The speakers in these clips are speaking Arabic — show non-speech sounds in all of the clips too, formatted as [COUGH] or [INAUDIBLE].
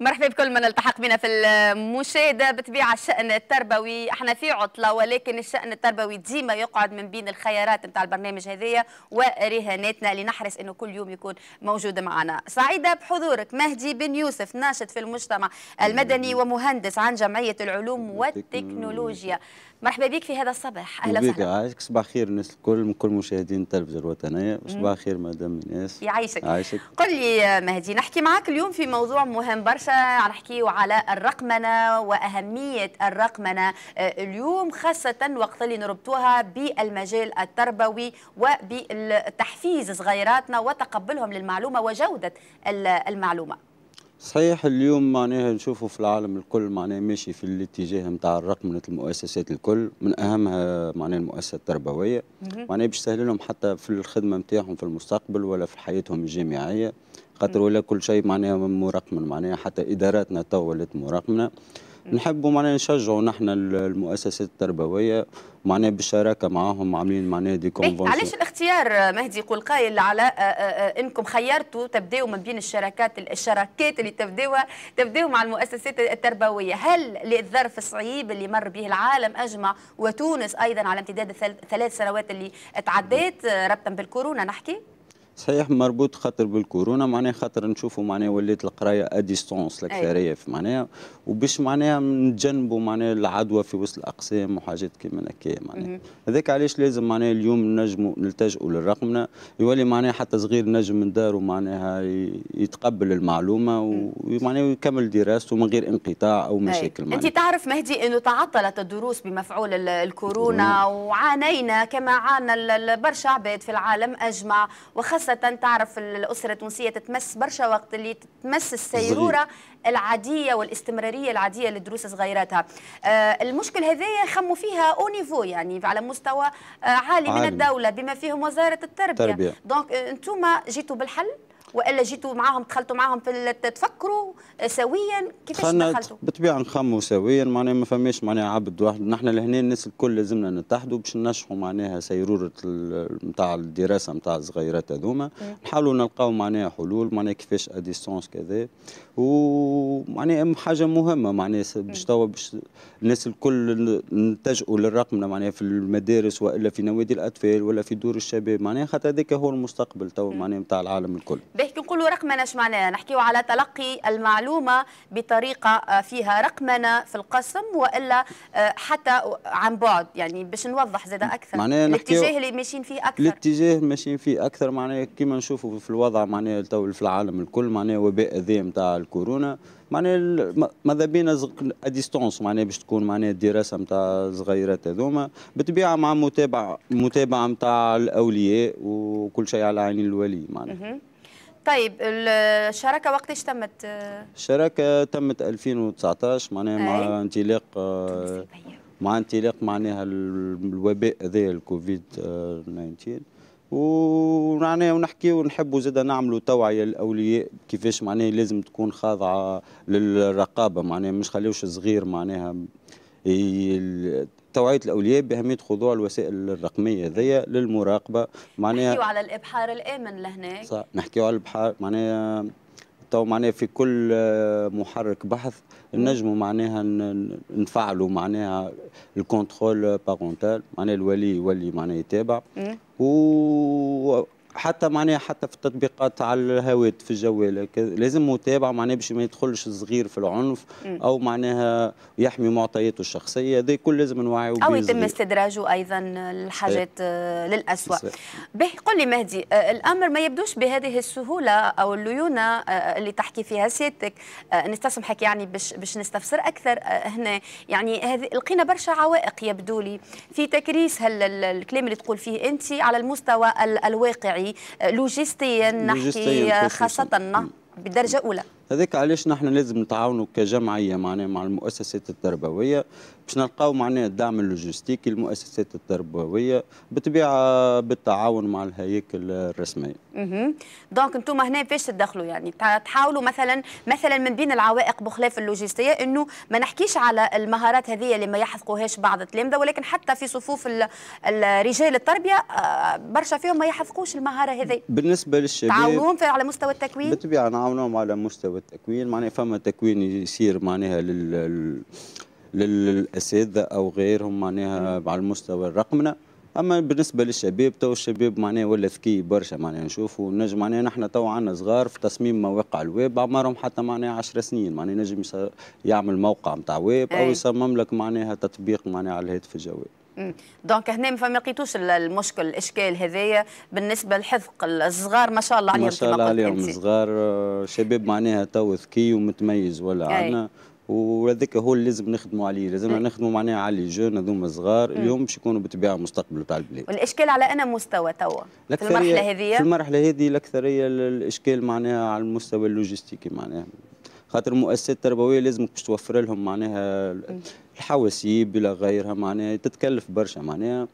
مرحبا بكل من التحق بنا في المشاهده بطبيعه الشان التربوي احنا في عطله ولكن الشان التربوي ديما يقعد من بين الخيارات نتاع البرنامج هذايا ورهاناتنا اللي نحرص انه كل يوم يكون موجود معنا سعيده بحضورك مهدي بن يوسف ناشط في المجتمع المدني ومهندس عن جمعيه العلوم والتكنولوجيا مرحبا بك في هذا الصباح اهلا وسهلا يعيشك صباح خير الناس الكل من كل مشاهدين التلفزه الوطنيه صباح خير مدام الناس يعيشك يعيشك قل لي مهدي نحكي معك اليوم في موضوع مهم برشا نحكيو على الرقمنه واهميه الرقمنه آه، اليوم خاصه وقت اللي نربطوها بالمجال التربوي وبالتحفيز صغيراتنا وتقبلهم للمعلومه وجوده المعلومه صحيح اليوم معناها نشوفه في العالم الكل معناها ماشي في الاتجاه نتاع الرقمنة المؤسسات الكل من أهمها معناها المؤسسة التربوية معناها باش تسهل لهم حتى في الخدمة نتاعهم في المستقبل ولا في حياتهم الجامعية خاطر ولا كل شيء معناها مرقمن معناها حتى إداراتنا تو ولات مرقمنة نحبوا معناها نشجعوا نحن المؤسسات التربويه معناها بالشراكه معاهم عاملين معناها دي كونفونسيون إيه، علاش الاختيار مهدي يقول قايل على آه، آه، آه، انكم خيرتوا تبداوا من بين الشراكات الشراكات اللي تبداوها تبداوا مع المؤسسات التربويه هل للظرف الصعيب اللي مر به العالم اجمع وتونس ايضا على امتداد الثلاث سنوات اللي تعديت ربطا بالكورونا نحكي صحيح مربوط خاطر بالكورونا معناها خاطر نشوفوا معناها ولات القرايه اديستونس الاكثريه أيوة. في معناها وباش معناها نتجنبوا معناها العدوى في وسط الاقسام وحاجات كيما هكا معناها هذاك علاش لازم معناها اليوم نجموا نلتجئوا للرقمنه يولي معناها حتى صغير نجم من داره معناها يتقبل المعلومه ومعناها يكمل دراسته من غير انقطاع او أيوة. مشاكل معناها انت تعرف مهدي انه تعطلت الدروس بمفعول الكورونا وعانينا كما عانى برشا عباد في العالم اجمع وخاصه خاصة تعرف الأسرة التونسية تتمس برشا وقت اللي تتمس السيرورة العادية والاستمرارية العادية لدروس صغيراتها آه، المشكل هذايا خموا فيها أو نيفو يعني على مستوى عالي, آه، عالي من الدولة بما فيهم وزارة التربية, التربية. دونك آه، أنتم جيتوا بالحل والا جيتوا معاهم دخلتوا معاهم في تفكروا آه، سويا كيفاش دخلتوا؟ بالطبيعه نخموا سويا معناها ما فماش معناها عبد واحد نحن لهنا الناس الكل لازمنا نتحدوا باش ننجحوا معناها سيروره نتاع الدراسه نتاع الصغيرات هذوما نحاولوا نلقاو معناها حلول معناها كيفاش اديستونس كذا ومعناها حاجه مهمه معناها باش توا باش الناس الكل نتجئوا للرقمنه معناها في المدارس والا في نوادي الاطفال ولا في دور الشباب معناها خاطر هذاك هو المستقبل توا معناها نتاع العالم الكل. باهي كي نقولوا رقمنه اش معناها؟ نحكيو على تلقي المعلومه بطريقه آه، فيها رقمنه في القسم والا آه، حتى عن بعد يعني باش نوضح زاد اكثر معناها الاتجاه اللي ماشيين فيه اكثر الاتجاه ماشيين فيه اكثر معناها كيما نشوفوا في الوضع معناها توا في العالم الكل معناها وباء ذي نتاع الكورونا معناها ماذا بينا ديستونس معناها باش تكون معناها الدراسه نتاع الصغيرات هذوما بطبيعه مع متابعه متابعه نتاع الاولياء وكل شيء على عين الولي معناها طيب الشراكه وقتاش تمت؟ الشراكه تمت 2019 معناها مع انطلاق آه، مع انطلاق معناها الوباء هذا الكوفيد 19 ومعناها ونحكيو ونحبوا زاد نعملوا توعيه للاولياء كيفاش معناها لازم تكون خاضعه للرقابه معناها مش خليوش صغير معناها توعيه الاولياء باهميه خضوع الوسائل الرقميه هذيا للمراقبه معناها نحكيو على الابحار الامن لهنا صح نحكيو على البحار معناها تو معناها في كل آه، محرك بحث نجموا معناها نفعلوا معناها الكونترول بارونتال معناها الولي يولي معناها يتابع و حتى معناها حتى في التطبيقات على الهواتف في الجوال لازم متابعه معناها باش ما يدخلش صغير في العنف او معناها يحمي معطياته الشخصيه هذا كل لازم نوعيه او يتم استدراجه ايضا الحاجات إيه. آه، للاسوء إيه. به قل لي مهدي آه، الامر ما يبدوش بهذه السهوله او الليونه آه، اللي تحكي فيها سيادتك نستسمحك يعني باش باش نستفسر اكثر هنا يعني هذه لقينا برشا عوائق يبدو لي في تكريس هل الكلام اللي تقول فيه انت على المستوى الواقعي آه، نحكي لوجيستيا نحكي آه، خاصة بدرجة أولى هذاك علاش نحن لازم نتعاونوا كجمعيه معناها مع المؤسسات التربويه باش نلقاو معناها الدعم اللوجستيكي للمؤسسات التربويه بالطبيعه بالتعاون مع الهياكل الرسميه. اها دونك انتم هنا باش تدخلوا يعني تحاولوا مثلا مثلا من بين العوائق بخلاف اللوجستيه انه ما نحكيش على المهارات هذه اللي ما يحذقوهاش بعض التلامذه ولكن حتى في صفوف رجال التربيه آه، برشا فيهم ما يحذقوش المهاره هذه. بالنسبه للشباب تعاونوهم على مستوى التكوين؟ بالطبيعه نعاونوهم على مستوى التكوين معناها فما تكوين يصير معناها لل للاساتذه او غيرهم معناها على المستوى الرقمنا اما بالنسبه للشباب تو الشباب معناها ولا ذكي برشا معناها نشوفوا نجم معناها نحن تو عندنا صغار في تصميم مواقع الويب عمرهم حتى معناها 10 سنين معناها نجم يعمل موقع نتاع ويب او إيه. يصمم لك معناها تطبيق معناها على الهاتف الجوال دونك هنا ما لقيتوش المشكل الاشكال هذايا بالنسبه لحذق الصغار ما شاء الله عليهم ما شاء الله عليهم صغار آه، شباب معناها تو ذكي ومتميز ولا إيه. عندنا وهذاك هو اللي لازم نخدموا عليه لازم نخدموا معناها على لي جون هذوما صغار اليوم باش يكونوا بالطبيعه مستقبل تاع البلاد والاشكال على انا مستوى توا في المرحله هذه في المرحله هذه الاكثريه الاشكال معناها على المستوى اللوجستيكي معناها خاطر المؤسسات التربويه لازمك باش توفر لهم معناها الحواسيب الى غيرها معناها تتكلف برشا معناها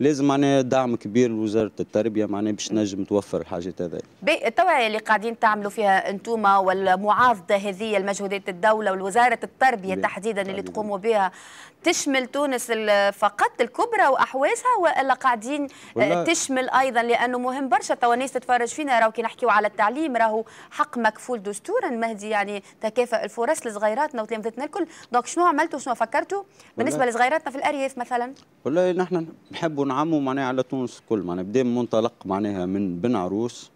لازم معناها دعم كبير لوزاره التربيه معناها باش نجم توفر الحاجات هذيا. توا اللي قاعدين تعملوا فيها انتم والمعارضه هذه المجهودات الدوله والوزاره التربيه بي. تحديدا اللي تقوموا بها تشمل تونس فقط الكبرى واحواسها والا قاعدين آه، ولا تشمل ايضا لانه مهم برشا توا الناس تتفرج فينا راهو كي نحكيو على التعليم راهو حق مكفول دستورا مهدي يعني تكافؤ الفرص لصغيراتنا وتلامذتنا الكل دونك شنو عملتوا شنو فكرتوا ذكرته بالنسبه لصغيراتنا في الارياف مثلا والله نحن نحبوا نعموا معناها على تونس كل معناها بدا منطلق معناها من بن عروس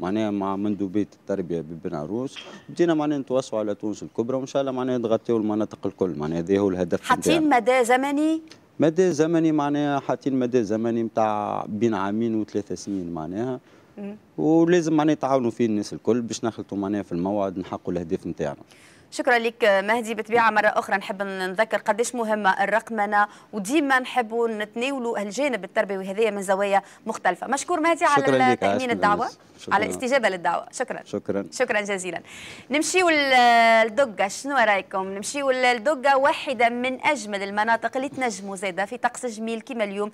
معناها مع مندوبيه التربيه ببن عروس بدينا معناها نتوسعوا على تونس الكبرى وان شاء الله معناها نغطيوا المناطق الكل معناها هذا هو الهدف حاطين مدى زمني مدى زمني معناها حاطين مدى زمني نتاع بين عامين وثلاثة سنين معناها ولازم معناها تعاونوا فيه الناس الكل باش نخلطوا معناها في الموعد نحققوا الاهداف نتاعنا شكرا لك مهدي بطبيعه مره اخرى نحب نذكر قديش مهمه الرقمنه وديما نحبوا نتناولوا الجانب التربوي هذايا من زوايا مختلفه مشكور مهدي على تامين الدعوه شكرا. على الاستجابه للدعوه شكرا شكرا شكرا جزيلا نمشيو للدقه شنو رايكم نمشيو للدقه واحده من اجمل المناطق اللي تنجموا زاده في طقس جميل كما اليوم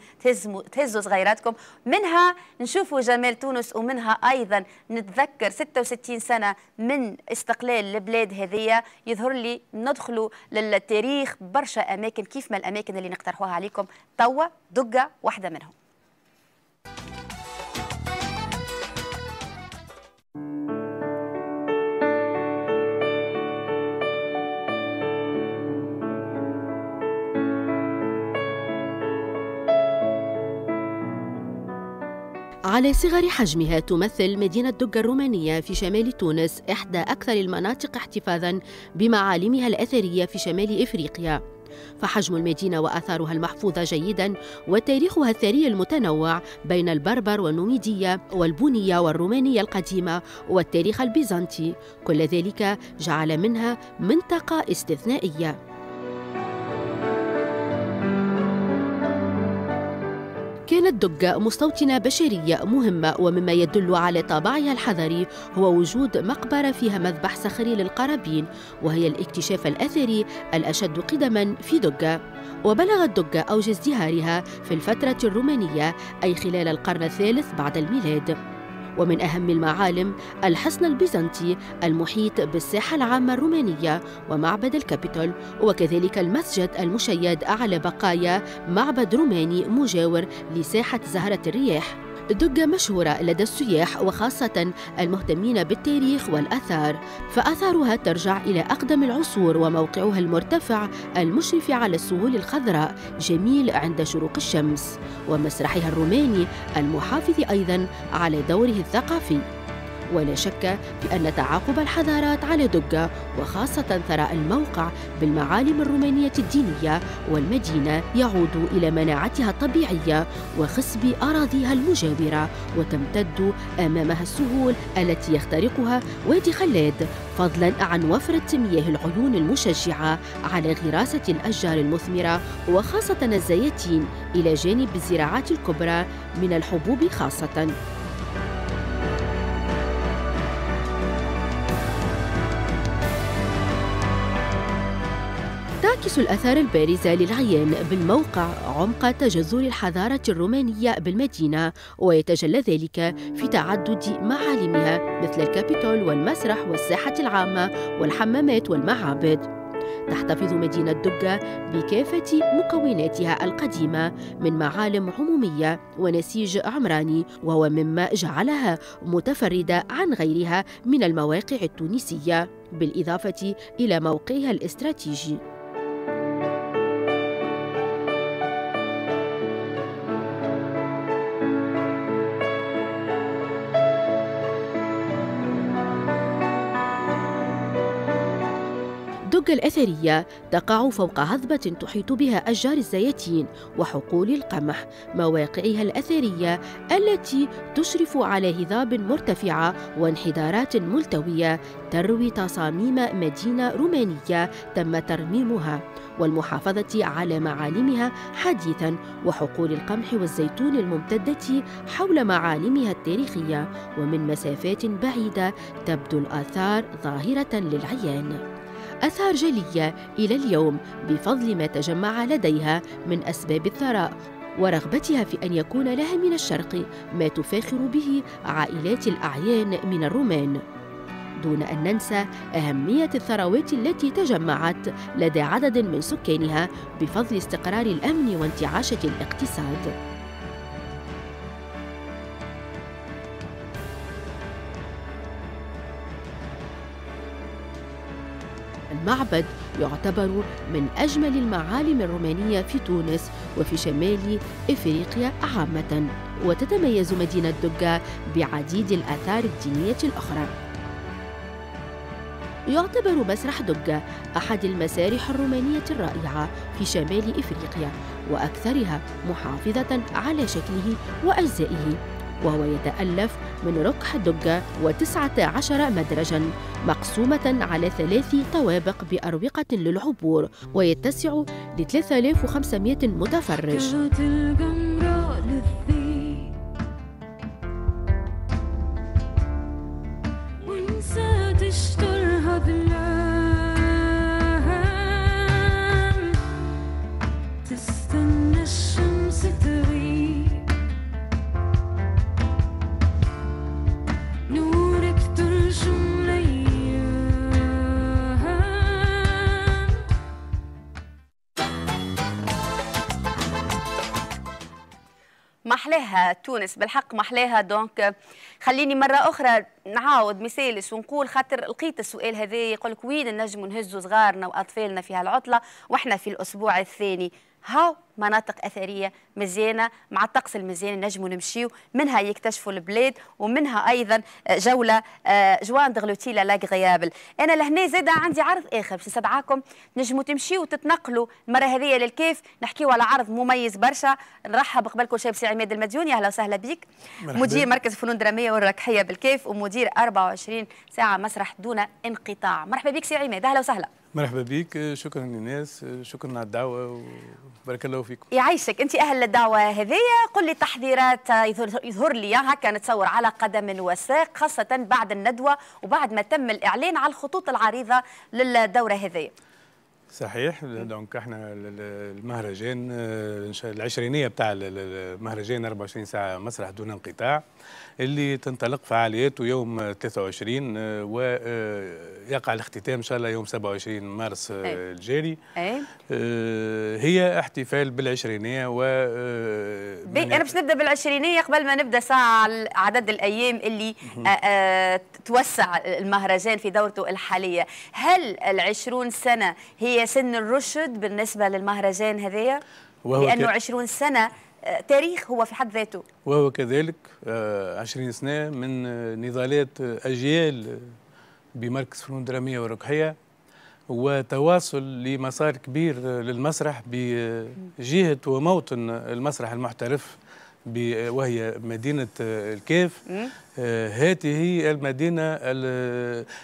تهزوا صغيراتكم منها نشوفوا جمال تونس ومنها ايضا نتذكر 66 سنه من استقلال البلاد هذه يظهر لي ندخلوا للتاريخ برشا اماكن كيف ما الاماكن اللي نقترحوها عليكم توا دقه واحده منهم على صغر حجمها تمثل مدينة دقة الرومانية في شمال تونس إحدى أكثر المناطق احتفاظاً بمعالمها الأثرية في شمال إفريقيا فحجم المدينة وآثارها المحفوظة جيدا وتاريخها الثري المتنوع بين البربر والنوميدية والبونية والرومانية القديمة والتاريخ البيزنطي كل ذلك جعل منها منطقة استثنائية كانت دقة مستوطنة بشرية مهمة ومما يدل على طابعها الحضري هو وجود مقبرة فيها مذبح صخري للقرابين وهي الاكتشاف الأثري الأشد قدما في دقة وبلغت دقة أوج ازدهارها في الفترة الرومانية أي خلال القرن الثالث بعد الميلاد ومن أهم المعالم الحصن البيزنطي المحيط بالساحة العامة الرومانية ومعبد الكابيتول وكذلك المسجد المشيد على بقايا معبد روماني مجاور لساحة زهرة الرياح دقة مشهورة لدى السياح وخاصة المهتمين بالتاريخ والأثار فأثارها ترجع إلى أقدم العصور وموقعها المرتفع المشرف على السهول الخضراء جميل عند شروق الشمس ومسرحها الروماني المحافظ أيضا على دوره الثقافي ولا شك بأن تعاقب الحضارات على دقة وخاصة ثراء الموقع بالمعالم الرومانية الدينية والمدينة يعود إلى مناعتها الطبيعية وخصب أراضيها المجاورة وتمتد أمامها السهول التي يخترقها وادي خلاد فضلا عن وفرة مياه العيون المشجعة على غراسة الأشجار المثمرة وخاصة الزيتين إلى جانب الزراعات الكبرى من الحبوب خاصة تعكس الآثار البارزة للعيان بالموقع عمق تجذر الحضارة الرومانية بالمدينة ويتجلى ذلك في تعدد معالمها مثل الكابيتول والمسرح والساحة العامة والحمامات والمعابد تحتفظ مدينة دجة بكافة مكوناتها القديمة من معالم عمومية ونسيج عمراني وهو مما جعلها متفردة عن غيرها من المواقع التونسية بالإضافة إلى موقعها الاستراتيجي الضجة الأثرية تقع فوق هضبة تحيط بها أشجار الزيتين وحقول القمح مواقعها الأثرية التي تشرف على هضاب مرتفعة وانحدارات ملتوية تروي تصاميم مدينة رومانية تم ترميمها والمحافظة على معالمها حديثا وحقول القمح والزيتون الممتدة حول معالمها التاريخية ومن مسافات بعيدة تبدو الآثار ظاهرة للعيان أثار جلية إلى اليوم بفضل ما تجمع لديها من أسباب الثراء ورغبتها في أن يكون لها من الشرق ما تفاخر به عائلات الأعيان من الرومان دون أن ننسى أهمية الثروات التي تجمعت لدى عدد من سكانها بفضل استقرار الأمن وانتعاشة الاقتصاد المعبد يعتبر من أجمل المعالم الرومانية في تونس وفي شمال إفريقيا عامة وتتميز مدينة دقة بعديد الآثار الدينية الأخرى يعتبر مسرح دقة أحد المسارح الرومانية الرائعة في شمال إفريقيا وأكثرها محافظة على شكله وأجزائه وهو يتألف من ركح دجة وتسعة عشر مدرجا مقسومة على ثلاث طوابق بأروقة للعبور ويتسع ل 3500 متفرج تشترها بالله محلاها تونس بالحق محلاها دونك خليني مرة أخرى نعاود مثالس ونقول خاطر لقيت السؤال هذا يقول لك وين نجم نهزوا صغارنا وأطفالنا في هالعطلة وإحنا في الأسبوع الثاني هاو مناطق أثرية مزيانة مع الطقس المزيان نجموا نمشيو منها يكتشفوا البلاد ومنها أيضا آه، جولة آه، جوان دغلوتي لا غيابل أنا لهنا زادة عندي عرض آخر باش نستدعاكم نجموا تمشيو وتتنقلوا المرة هذه للكيف نحكيو على عرض مميز برشا نرحب قبل كل شيء بسي عماد المديوني أهلا وسهلا بك مدير مركز الفنون الدرامية والركحية بالكيف ومدير 24 ساعة مسرح دون انقطاع مرحبا بك سي عماد أهلا وسهلا مرحبا بك شكرا للناس شكرا على الدعوه وبارك الله فيكم يعيشك انت اهل الدعوه هذيا قل لي تحضيرات يظهر لي هكا نتصور على قدم وساق خاصه بعد الندوه وبعد ما تم الاعلان على الخطوط العريضه للدوره هذيا صحيح دونك احنا المهرجان آه، العشرينيه بتاع المهرجان 24 ساعه مسرح دون انقطاع اللي تنطلق فعالياته يوم 23 ويقع آه، آه، الاختتام ان شاء الله يوم 27 مارس آه، الجاري أي. هي احتفال بالعشرينيه و انا باش نبدا بالعشرينيه قبل ما نبدا ساعه عدد الايام اللي توسع المهرجان في دورته الحاليه هل العشرون سنه هي سن الرشد بالنسبه للمهرجان هذايا لانه 20 سنه تاريخ هو في حد ذاته وهو كذلك آه، عشرين سنة من نضالات أجيال بمركز فنون درامية وركحية وتواصل لمسار كبير للمسرح بجهة وموطن المسرح المحترف وهي مدينة آه، الكيف آه، هذه المدينة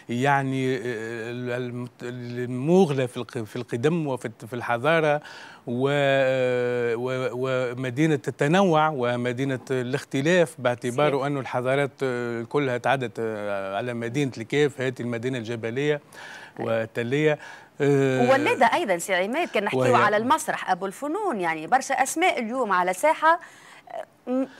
يعني آه، المغلى في القدم وفي الحضارة ومدينة التنوع ومدينة الاختلاف باعتبار أن الحضارات كلها تعدت على مدينة الكيف هذه المدينة الجبلية والتلية وولد ايضا سي عماد كان نحكيو على المسرح ابو الفنون يعني برشا اسماء اليوم على ساحه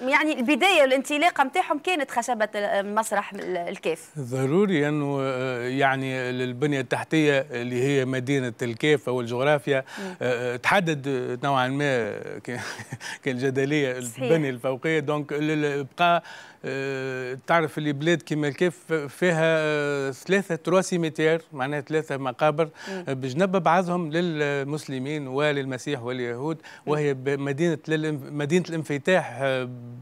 يعني البدايه والانطلاقه نتاعهم كانت خشبه مسرح الكاف ضروري انه آه، يعني البنيه التحتيه اللي هي مدينه الكاف او الجغرافيا آه، آه، تحدد نوعا ما [LAUGHS] كالجدليه البنيه الفوقيه دونك بقى آه، تعرف اللي بلاد كيما الكيف فيها آه، ثلاثة تروسي ميتير معناها ثلاثة مقابر آه، بجنب بعضهم للمسلمين وللمسيح واليهود وهي مدينة مدينة الانفتاح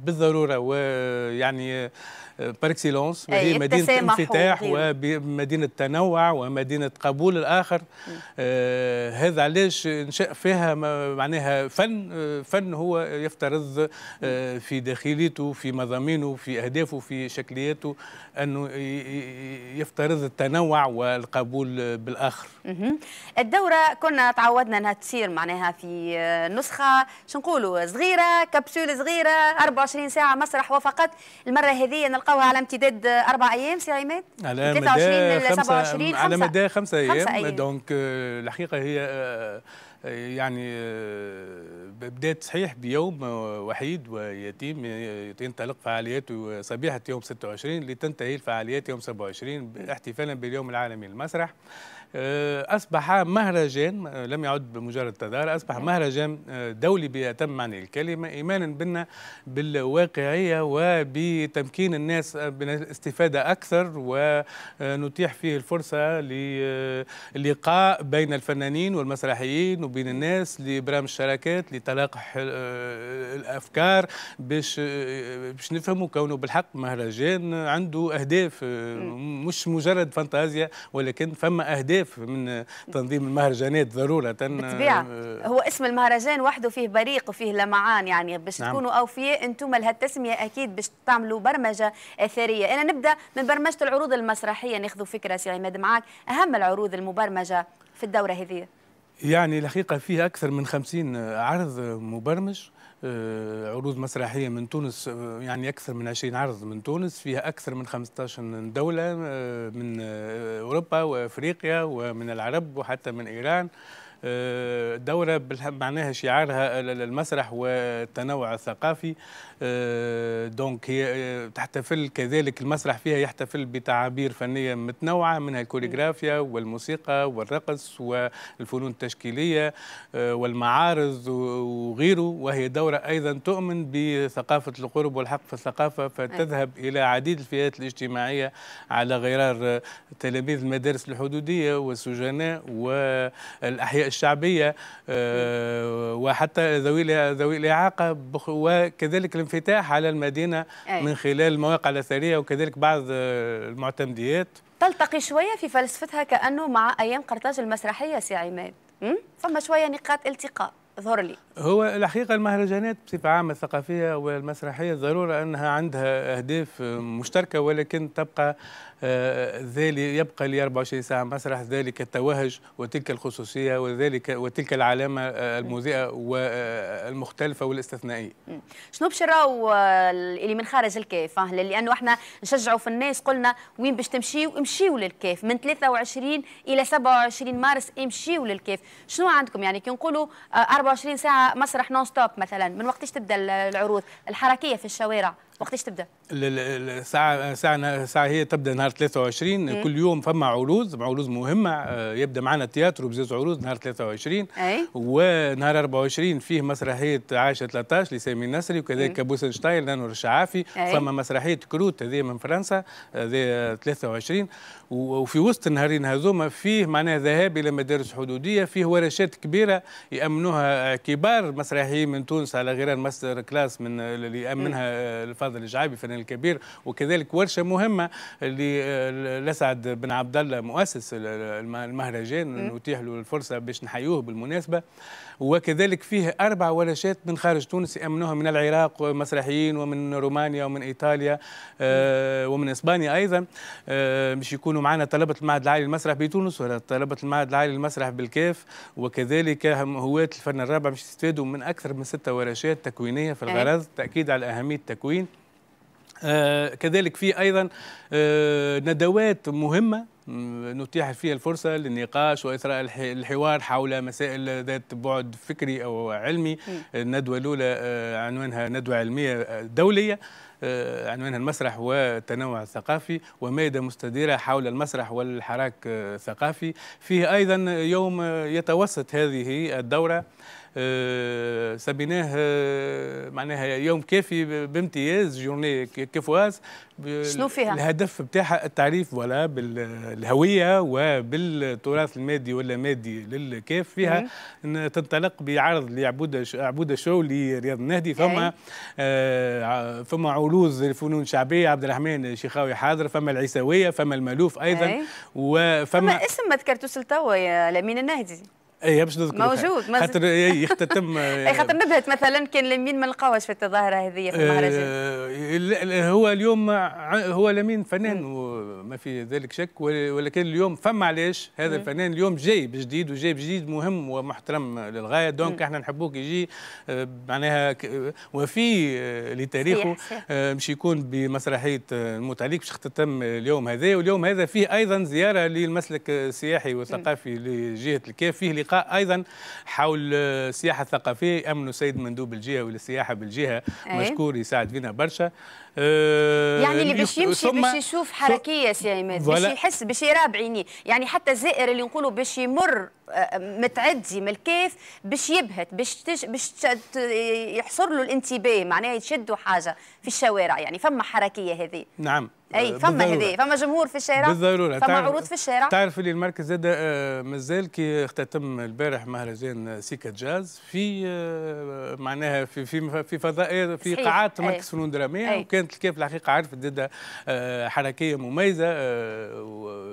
بالضرورة ويعني باركسيلونس آه، وهي مدينة انفتاح ومدينة تنوع ومدينة قبول الآخر آه هذا علاش انشاء فيها معناها فن آه، فن هو يفترض آه في داخليته في مضامينه في أهدافه في شكلياته أنه يفترض التنوع والقبول بالآخر الدورة كنا تعودنا أنها تصير معناها في آه، نسخة شنقولوا صغيرة كبسول صغيرة 24 ساعة مسرح وفقط المرة هذه تلقوها على امتداد اربع ايام سي عماد على مدى 27 على مدى خمسة ايام, أيام. دونك آه، الحقيقه هي آه، يعني آه، بدات صحيح بيوم وحيد ويتيم تنطلق فعاليات صبيحه يوم 26 لتنتهي الفعاليات يوم 27 احتفالا باليوم العالمي للمسرح آه، أصبح مهرجان آه، لم يعد بمجرد تدار أصبح نعم. مهرجان آه، دولي بأتم معنى الكلمة إيمانا بنا بالواقعية وبتمكين الناس من الاستفادة أكثر ونتيح فيه الفرصة للقاء بين الفنانين والمسرحيين وبين الناس لبرامج الشراكات لتلاقح الأفكار باش باش نفهموا كونه بالحق مهرجان عنده أهداف مش مجرد فانتازيا ولكن فما أهداف الاهداف من تنظيم المهرجانات ضروره بتبيع. هو اسم المهرجان وحده فيه بريق وفيه لمعان يعني باش نعم. تكونوا اوفياء انتم لهالتسميه اكيد باش تعملوا برمجه اثريه انا نبدا من برمجه العروض المسرحيه ناخذوا فكره سي عماد معاك اهم العروض المبرمجه في الدوره هذه يعني الحقيقه فيها اكثر من 50 عرض مبرمج آه، عروض مسرحيه من تونس آه، يعني اكثر من 20 عرض من تونس فيها اكثر من 15 دوله آه، من اوروبا وافريقيا ومن العرب وحتى من ايران آه، دورة معناها شعارها المسرح والتنوع الثقافي آه، دونك هي آه، تحتفل كذلك المسرح فيها يحتفل بتعابير فنية متنوعة منها الكوريغرافيا والموسيقى والرقص والفنون التشكيلية والمعارض وغيره وهي دورة أيضا تؤمن بثقافة القرب والحق في الثقافة فتذهب أيوة. إلى عديد الفئات الاجتماعية على غرار تلاميذ المدارس الحدودية والسجناء والأحياء الشعبية آه، وحتى ذوي ذوي الإعاقة وكذلك الانفتاح على المدينة من خلال المواقع الأثرية وكذلك بعض آه، المعتمديات تلتقي شوية في فلسفتها كأنه مع أيام قرطاج المسرحية سي عماد فما شوية نقاط التقاء ظهر لي هو الحقيقة المهرجانات بصفة عامة الثقافية والمسرحية ضرورة أنها عندها أهداف مشتركة ولكن تبقى ذلك يبقى لي 24 ساعة مسرح ذلك التوهج وتلك الخصوصية وذلك وتلك العلامة آه، المذيئة والمختلفة والاستثنائية شنو بشراو آه، اللي من خارج الكيف آه، لأنه احنا نشجعوا في الناس قلنا وين باش تمشيو امشيو للكيف من 23 إلى 27 مارس امشيو للكيف شنو عندكم يعني كي نقولوا 24 ساعة مسرح نون ستوب مثلا من وقتاش تبدا العروض الحركية في الشوارع وقتاش تبدا الساعة ساعة ساعة هي تبدا نهار 23 مم. كل يوم فما عروض عروض مهمه آه، يبدا معنا التياترو بزيت عروض نهار 23 أي. ونهار 24 فيه مسرحيه عايشه 13 لسامي النسري وكذلك بوسنشتاين لانور الشعافي فما مسرحيه كروت هذه من فرنسا هذه آه، 23 آه، وفي وسط النهارين هذوما فيه معناها ذهاب الى مدارس حدوديه فيه ورشات كبيره يامنوها كبار مسرحيين من تونس على غير ماستر كلاس من اللي يامنها الفاضل الجعابي فنان الكبير وكذلك ورشه مهمه اللي لسعد بن عبد الله مؤسس المهرجان نتيح له الفرصه باش نحيوه بالمناسبه وكذلك فيه اربع ورشات من خارج تونس يامنوها من العراق مسرحيين ومن رومانيا ومن ايطاليا آه، ومن اسبانيا ايضا مش آه، يكونوا معنا طلبه المعهد العالي للمسرح بتونس ولا طلبه المعهد العالي للمسرح بالكاف وكذلك هواة الفن الرابع مش يستفادوا من اكثر من ستة ورشات تكوينيه في الغرض أيوة. تاكيد على اهميه التكوين آه، كذلك في أيضا آه، ندوات مهمة آه، نتيح فيها الفرصة للنقاش وإثراء الحوار حول مسائل ذات بعد فكري أو علمي الندوة الأولى عنوانها ندوة علمية دولية عنوانها المسرح والتنوع الثقافي ومائدة مستديرة حول المسرح والحراك الثقافي فيه أيضا يوم يتوسط هذه الدورة آه، سميناه آه، معناها يوم كافي بامتياز جورني كيفواز شنو فيها؟ الهدف بتاعها التعريف ولا بالهويه وبالتراث المادي ولا مادي للكاف فيها تنطلق بعرض لعبوده عبوده شو لرياض النهدي فما آه، فما عروض الفنون الشعبيه عبد الرحمن الشيخاوي حاضر فما العيساويه فما المالوف ايضا وفما فما اسم ما ذكرتوش لتوا يا لمين النهدي اي باش نذكر موجود خاطر يختتم [LAUGHS] آه، اي خاطر نبهت مثلا كان لمين ما لقاوش في التظاهره هذه في المهرجان آه، هو اليوم هو لمين فنان وما في ذلك شك ولكن اليوم فما علاش هذا الفنان اليوم جاي بجديد وجاي بجديد مهم ومحترم للغايه دونك احنا نحبوه يجي آه، معناها وفي لتاريخه مش يكون بمسرحيه الموت عليك باش تختتم اليوم هذا واليوم هذا فيه ايضا زياره للمسلك السياحي والثقافي لجهه الكاف فيه لقاء لقاء ايضا حول السياحه آه، الثقافيه امنوا السيد مندوب الجهه والسياحه بالجهه أيه؟ مشكور يساعد فينا برشا أه يعني اللي باش يمشي باش يشوف حركيه سي عماد باش يحس باش يرى بعينيه يعني حتى الزائر اللي نقولوا باش يمر متعدي من الكيف باش يبهت باش باش يحصر له الانتباه معناها يشدوا حاجه في الشوارع يعني فما حركيه هذه نعم اي آه، فما هذه فما جمهور في الشارع بالضروره فما عروض في الشارع تعرف اللي المركز هذا آه، مازال كي اختتم البارح مهرجان سيكا جاز في آه، معناها في في في فضاء في قاعات مركز فنون دراميه وكانت الكيف الحقيقه عرفت زاد حركيه مميزه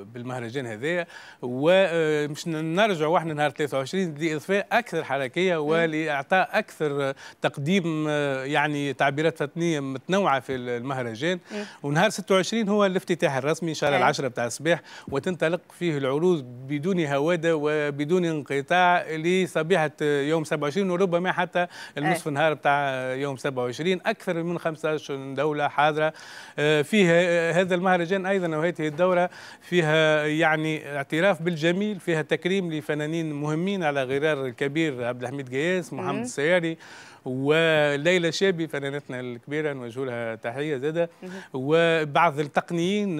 بالمهرجان هذايا ومش نرجع روحنا نهار 23 لاضفاء اكثر حركيه ولاعطاء اكثر تقديم يعني تعبيرات فنيه متنوعه في المهرجان ونهار 26 هو الافتتاح الرسمي ان شاء الله إيه. العشرة بتاع الصباح وتنطلق فيه العروض بدون هواده وبدون انقطاع لصبيحه يوم 27 وربما حتى النصف النهار إيه. بتاع يوم 27 اكثر من 15 دوله حاضره آه، فيها آه، هذا المهرجان ايضا وهذه الدوره فيها يعني اعتراف بالجميل فيها تكريم لفنانين فنانين مهمين على غرار الكبير عبد الحميد جياس محمد السياري وليلى شابي فنانتنا الكبيره نوجه لها تحيه زاده وبعض التقنيين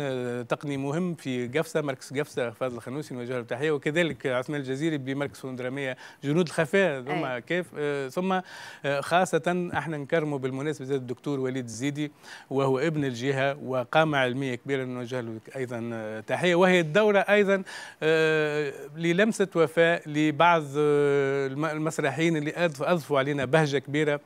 تقني مهم في قفصه مركز قفصه فاضل الخنوسي نوجه له تحيه وكذلك عثمان الجزيري بمركز فندراميه جنود الخفاء ثم كيف آه، ثم آه، خاصه احنا نكرموا بالمناسبه زاد الدكتور وليد الزيدي وهو ابن الجهه وقامه علميه كبيره نوجه له ايضا آه، تحيه وهي الدوره ايضا للمسه وفاء لبعض المسرحيين اللي اضفوا علينا بهجه كبيره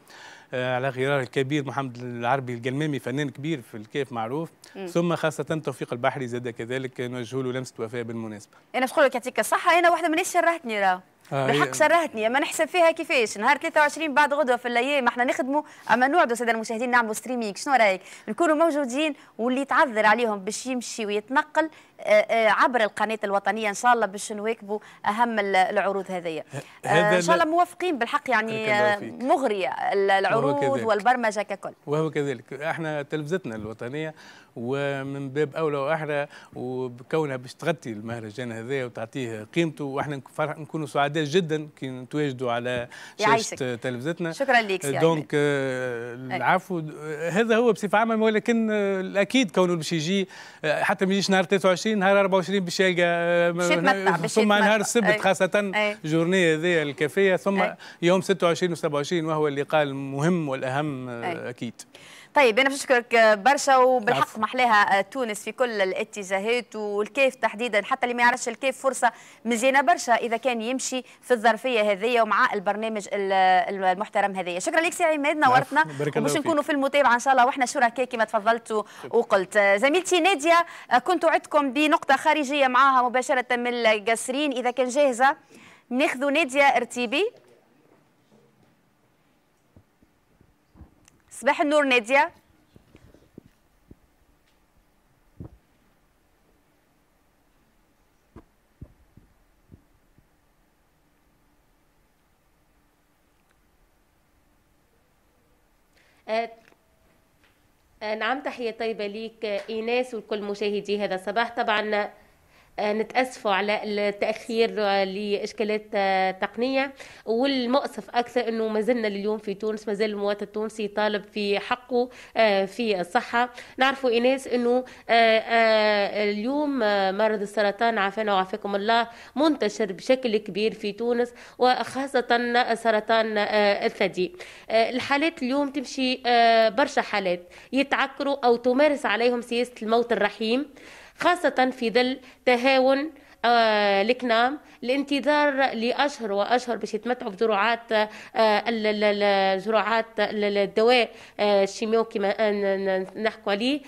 آه، على غرار الكبير محمد العربي الجلمامي فنان كبير في الكيف معروف مم. ثم خاصة توفيق البحري زاد كذلك نوجه له لمسة وفاء بالمناسبة أنا شكون يعطيك الصحة أنا واحدة من الناس شرهتني راه بالحق آه، شرهتني اما نحسب فيها كيفاش نهار 23 بعد غدوه في الايام احنا نخدموا اما نوعدوا ساده المشاهدين نعملوا ستريمينغ شنو رايك نكونوا موجودين واللي يتعذر عليهم باش يمشي ويتنقل آه، آه، عبر القناه الوطنيه ان شاء الله باش نواكبوا اهم العروض هذيا ان شاء الله موافقين بالحق يعني مغريه العروض والبرمجه ككل وهو كذلك احنا تلفزتنا الوطنيه ومن باب اولى واحرى وكونها باش تغطي المهرجان هذا وتعطيه قيمته واحنا نكونوا سعداء جدا كي نتواجدوا على شاشه تلفزتنا شكرا لك دونك آه، العفو هذا هو بصفه عامه ولكن الاكيد كونه باش يجي آه، حتى ما يجيش نهار 23 نهار 24 باش يلقى آه، ثم نهار السبت خاصه جورنيه هذه الكافيه ثم أي. يوم 26 و27 وهو اللقاء المهم والاهم أي. اكيد طيب انا بشكرك آه، برشا وبالحق محلاها آه، تونس في كل الاتجاهات والكيف تحديدا حتى اللي ما يعرفش الكيف فرصه مزيانه برشا اذا كان يمشي في الظرفيه هذه ومع البرنامج المحترم هذه شكرا لك سي عماد نورتنا وباش نكونوا في المتابعه ان شاء الله واحنا شركاء كما تفضلت وقلت آه، زميلتي ناديه كنت وعدتكم بنقطه خارجيه معاها مباشره من القصرين اذا كان جاهزه ناخذ ناديه ارتيبي صباح النور ناديه آه، آه، نعم تحية طيبة ليك آه، إيناس وكل مشاهدي هذا الصباح طبعا آه، نتأسفوا على التأخير لإشكالات آه، تقنية والمؤسف أكثر أنه ما زلنا لليوم في تونس ما زال المواطن التونسي طالب في حقه آه، في الصحة نعرفوا إناس أنه اليوم مرض السرطان عافانا وعافاكم الله منتشر بشكل كبير في تونس وخاصة سرطان الثدي الحالات اليوم تمشي برشا حالات يتعكروا أو تمارس عليهم سياسة الموت الرحيم خاصة في ظل تهاون آه، الكنام الانتظار لاشهر واشهر باش يتمتعوا بجرعات آه، الجرعات الدواء آه، الشيميو كما نحكوا عليه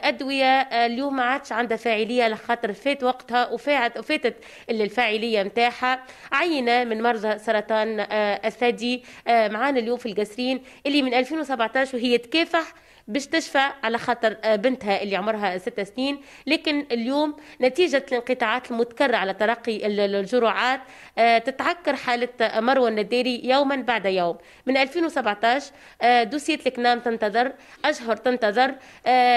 ادويه اليوم ما عادش عندها فاعليه لخاطر فات وقتها وفات وفاتت الفاعليه نتاعها عينه من مرضى سرطان الثدي معانا اليوم في القسرين اللي من 2017 وهي تكافح باش تشفى على خاطر آه، بنتها اللي عمرها ست سنين لكن اليوم نتيجة الانقطاعات المتكررة على ترقي الجرعات آه، تتعكر حالة آه، مروى النداري يوما بعد يوم من 2017 دوسية الكنام تنتظر أشهر تنتظر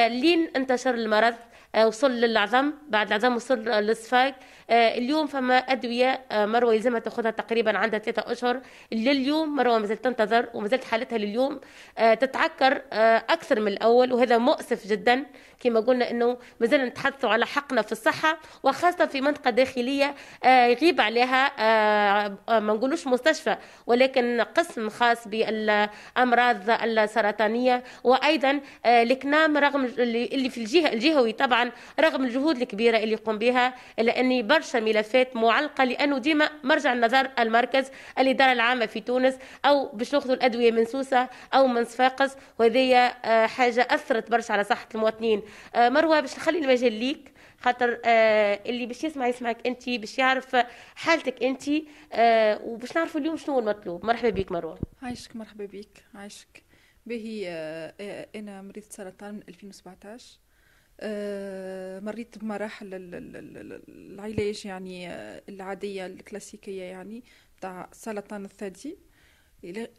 لين انتشر المرض وصل للعظم بعد العظم وصل للصفاق آه، اليوم فما ادويه آه، مروه يلزمها تاخذها تقريبا عندها ثلاثة اشهر لليوم مروه ما زالت تنتظر وما زالت حالتها لليوم آه، تتعكر اكثر من الاول وهذا مؤسف جدا كما قلنا انه ما زلنا نتحدثوا على حقنا في الصحه وخاصه في منطقه داخليه يغيب عليها ما نقولوش مستشفى ولكن قسم خاص بالامراض السرطانيه وايضا الكنام رغم اللي في الجهه الجهوي طبعا رغم الجهود الكبيره اللي يقوم بها الا اني برشا برشا ملفات معلقه لانه ديما مرجع النظر المركز الاداره العامه في تونس او باش ناخذوا الادويه من سوسه او من صفاقس وهذه آه، حاجه اثرت برشا على صحه المواطنين آه، مروه باش نخلي المجال ليك خاطر آه، اللي باش يسمع يسمعك انت باش يعرف حالتك انت وباش نعرفوا اليوم شنو المطلوب مرحبا بك مروه عايشك مرحبا بك عايشك باهي انا مريض سرطان من 2017 آه، مريت بمراحل العلاج يعني آه، العادية الكلاسيكية يعني تاع سرطان الثدي